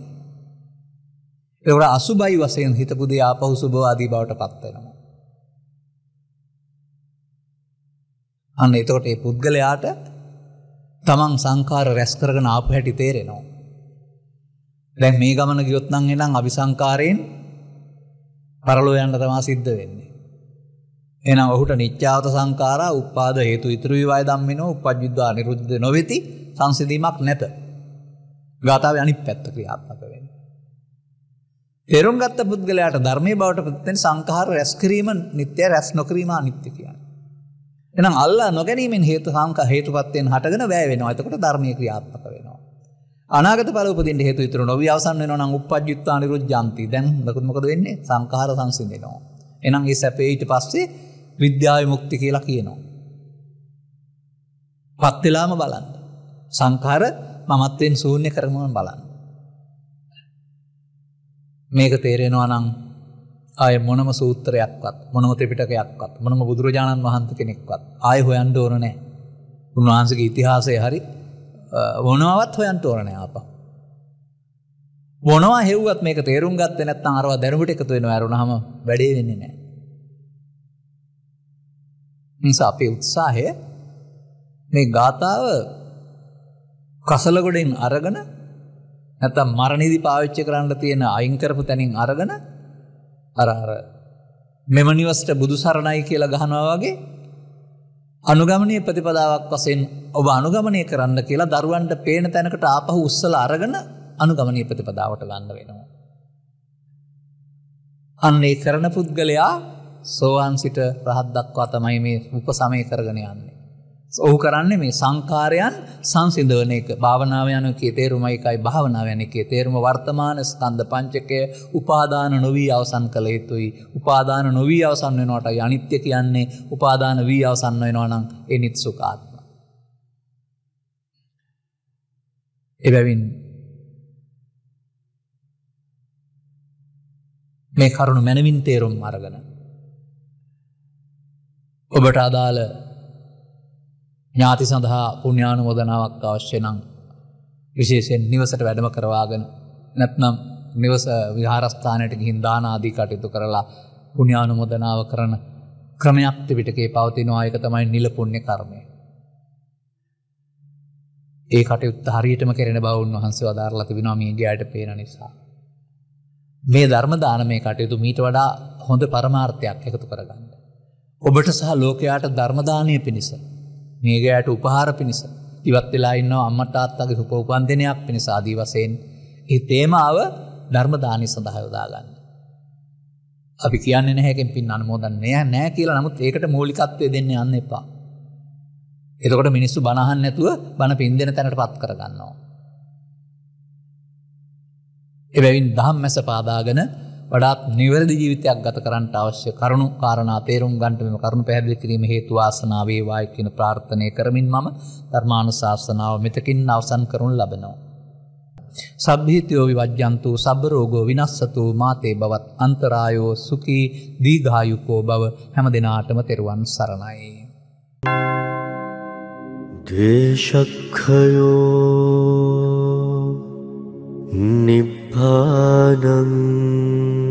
ඒකට අසුබයි වශයෙන් හිතපු දේ ආපහු සුබවාදී බවට පත් වෙනවා. අන්න එතකොට ඒ පුද්ගලයාට තමන් සංකාර රැස් කරගෙන ආපු හැටි තේරෙනවා. දැන් මේ ගමන ගියොත් නම් එනම් අபிසංකාරයෙන් පරලෝ යන්න තමයි සිද්ධ වෙන්නේ. එහෙනම් ඔහුට නිච්ඡාවත සංකාරා උපාද හේතු ඉතුරු විවය ධම්මිනෝ උපජ්ජිද්වා නිරුද්ධ නොවේති සංසිඳීමක් නැත. ගාතාවේ අනිත් පැත්ත ක්‍රියාත්මක වෙන්නේ. තේරුම් ගත්ත පුද්ගලයාට ධර්මයේ බවට ප්‍රතිතෙන් සංඛාර රැස් කිරීම නිට්ටය රැස් නොකිරීම අනිත්‍ය කියන්නේ. එහෙනම් අල්ලා නොගැනීමෙන් හේතු සංකා හේතුපත්යෙන් හටගෙන වැය වෙනවා. එතකොට ධර්මීය ක්‍රියාත්මක වෙනවා. අනාගත ඵල උපදින්න හේතු ඉතුරු නොවි අවසන් වෙනවා නම් uppajjutta anirujjanti. දැන් මොකද මොකද වෙන්නේ? සංඛාර සංසිඳෙනවා. එහෙනම් ඒ සැපේ ඊට පස්සේ විද්‍යා විමුක්ති කියලා කියනවා. පත් වෙලාම බලන්න. සංඛාර මමත්වෙන් ශූන්‍ය කරමුන් බලන්න. මේක තේරෙනවා නම් ආය මොනම සූත්‍රයක්වත් මොනම ත්‍රිපිටකයක්වත් මොනම බුදුරජාණන් වහන්සේ කෙනෙක්වත් ආය හොයන්න ඕන නැහැ. උන්වහන්සේගේ ඉතිහාසය හරි මොනවත් හොයන්න ඕන නැහැ ආපහු. මොනවා හෙව්වත් මේක තේරුම් ගත්තේ නැත්නම් අරවා දැනුමට එකතු වෙනවා අරුණාම වැඩේ වෙන්නේ නැහැ. නිසා අපේ උත්සාහය මේ ගාතාව කසලගොඩෙන් අරගෙන නැත්නම් මරණෙදි පාවිච්චි කරන්න තියෙන අයින් කරපු තැනින් අරගෙන අරාර මෙමනිවස්ට බුදු සරණයි කියලා ගහනවාගේ අනුගමනය ප්‍රතිපදාවක් වසයෙන් ඔබ අනුගමනය කරන්න කියලා දරුවන්ට පේන තැනකට ආපහු උත්සල අරගන අනුගමනය ප්‍රතිපදාවට ගන්න වෙනවා. අන්නේ කරන පුද්ගලයා සෝවාන් සිට රහත් දක්වා තමයි මේ උප සමය කරගෙන යන්නේ. ඔහු කරන්නේ මේ සංකාරයන් සංසිඳවන එක භාවනාව යන එකේ තේරුම එකයි භාවනාව යන එකේ තේරුම වර්තමාන ස්කන්ධ පංචකය උපාදාන නොවී අවසන් කළ යුතුයි උපාදාන නොවී අවසන් වෙනවට අනිත්‍ය කියන්නේ උපාදාන වී අවසන් වෙනවා නම් ඒ නිත්සුඛාත්ම එබැවින් මේ කරුණු මනවින් තේරුම් අරගෙන ඔබට අදාළ ඥාති සඳහා පුුණ්‍යානුමෝදනාවක් අවශ්‍යනං විශේෂයෙන් නිවසට වැඩම කරවාගෙන නැත්නම් නිවස විහාරස්ථානයට ගිහින් දානාදී කටයුතු කරලා පුුණ්‍යානුමෝදනාව කරන ක්‍රමයක් තිබිටකේ පවතිනවා ඒක තමයි නිල පුුණ්‍ය කර්මය. ඒ කටයුත් හරියටම කෙරෙන බවුන් වහන්සේ වදාරලා තිබෙනවා මීගේ අයට පේන නිසා. මේ ධර්ම දානමය කටයුතු මීට වඩා හොඳ පරමාර්ථයක් එකතු කරගන්න. ඔබට සහ ලෝකයාට ධර්මදානය පිණිස මේගෑයට උපහාර පිණිස ඉවත් වෙලා ඉන්න අම්මටාත්තගේ උපෝපන්දනයක් පිණිස ආදී වසයෙන් ඒ තේමාව ධර්මදානය සඳහයෝදාගන්න. අපි කියන්න නැහැකෙන් පින් අනමෝදන්නය නෑ කියලා නමුත් ඒකට මූලිකත්වය දෙන්න යන්න එපා. එතකොට මිනිස්සු බණහන් නැතුව බණ පින්දෙන තැනට පත් කරගන්නවා. එබැවින් දහම් මැස පාදාගෙන වඩාත් නිවැරදි ජීවිතයක් ගත කරන්නට අවශ්‍ය කරුණු කාරණා තේරුම් ගන්නට මෙම කරුණු පැහැදිලි කිරීම හේතු වාසනා වේවායි කියන ප්‍රාර්ථනය කරමින් මම ධර්මානුශාසනාව මෙතකින් අවසන් කරනු ලබනවා. සබ්භීතයෝ විවජ්ජන්තු සබරෝගෝ විනස්සතු මාතේ බවත් අන්තරායෝ සුකී දීඝායුකෝ බව හැම දෙනාටම තෙරුවන් සරණයි. දේශක්හයෝ නිබ්බ आनम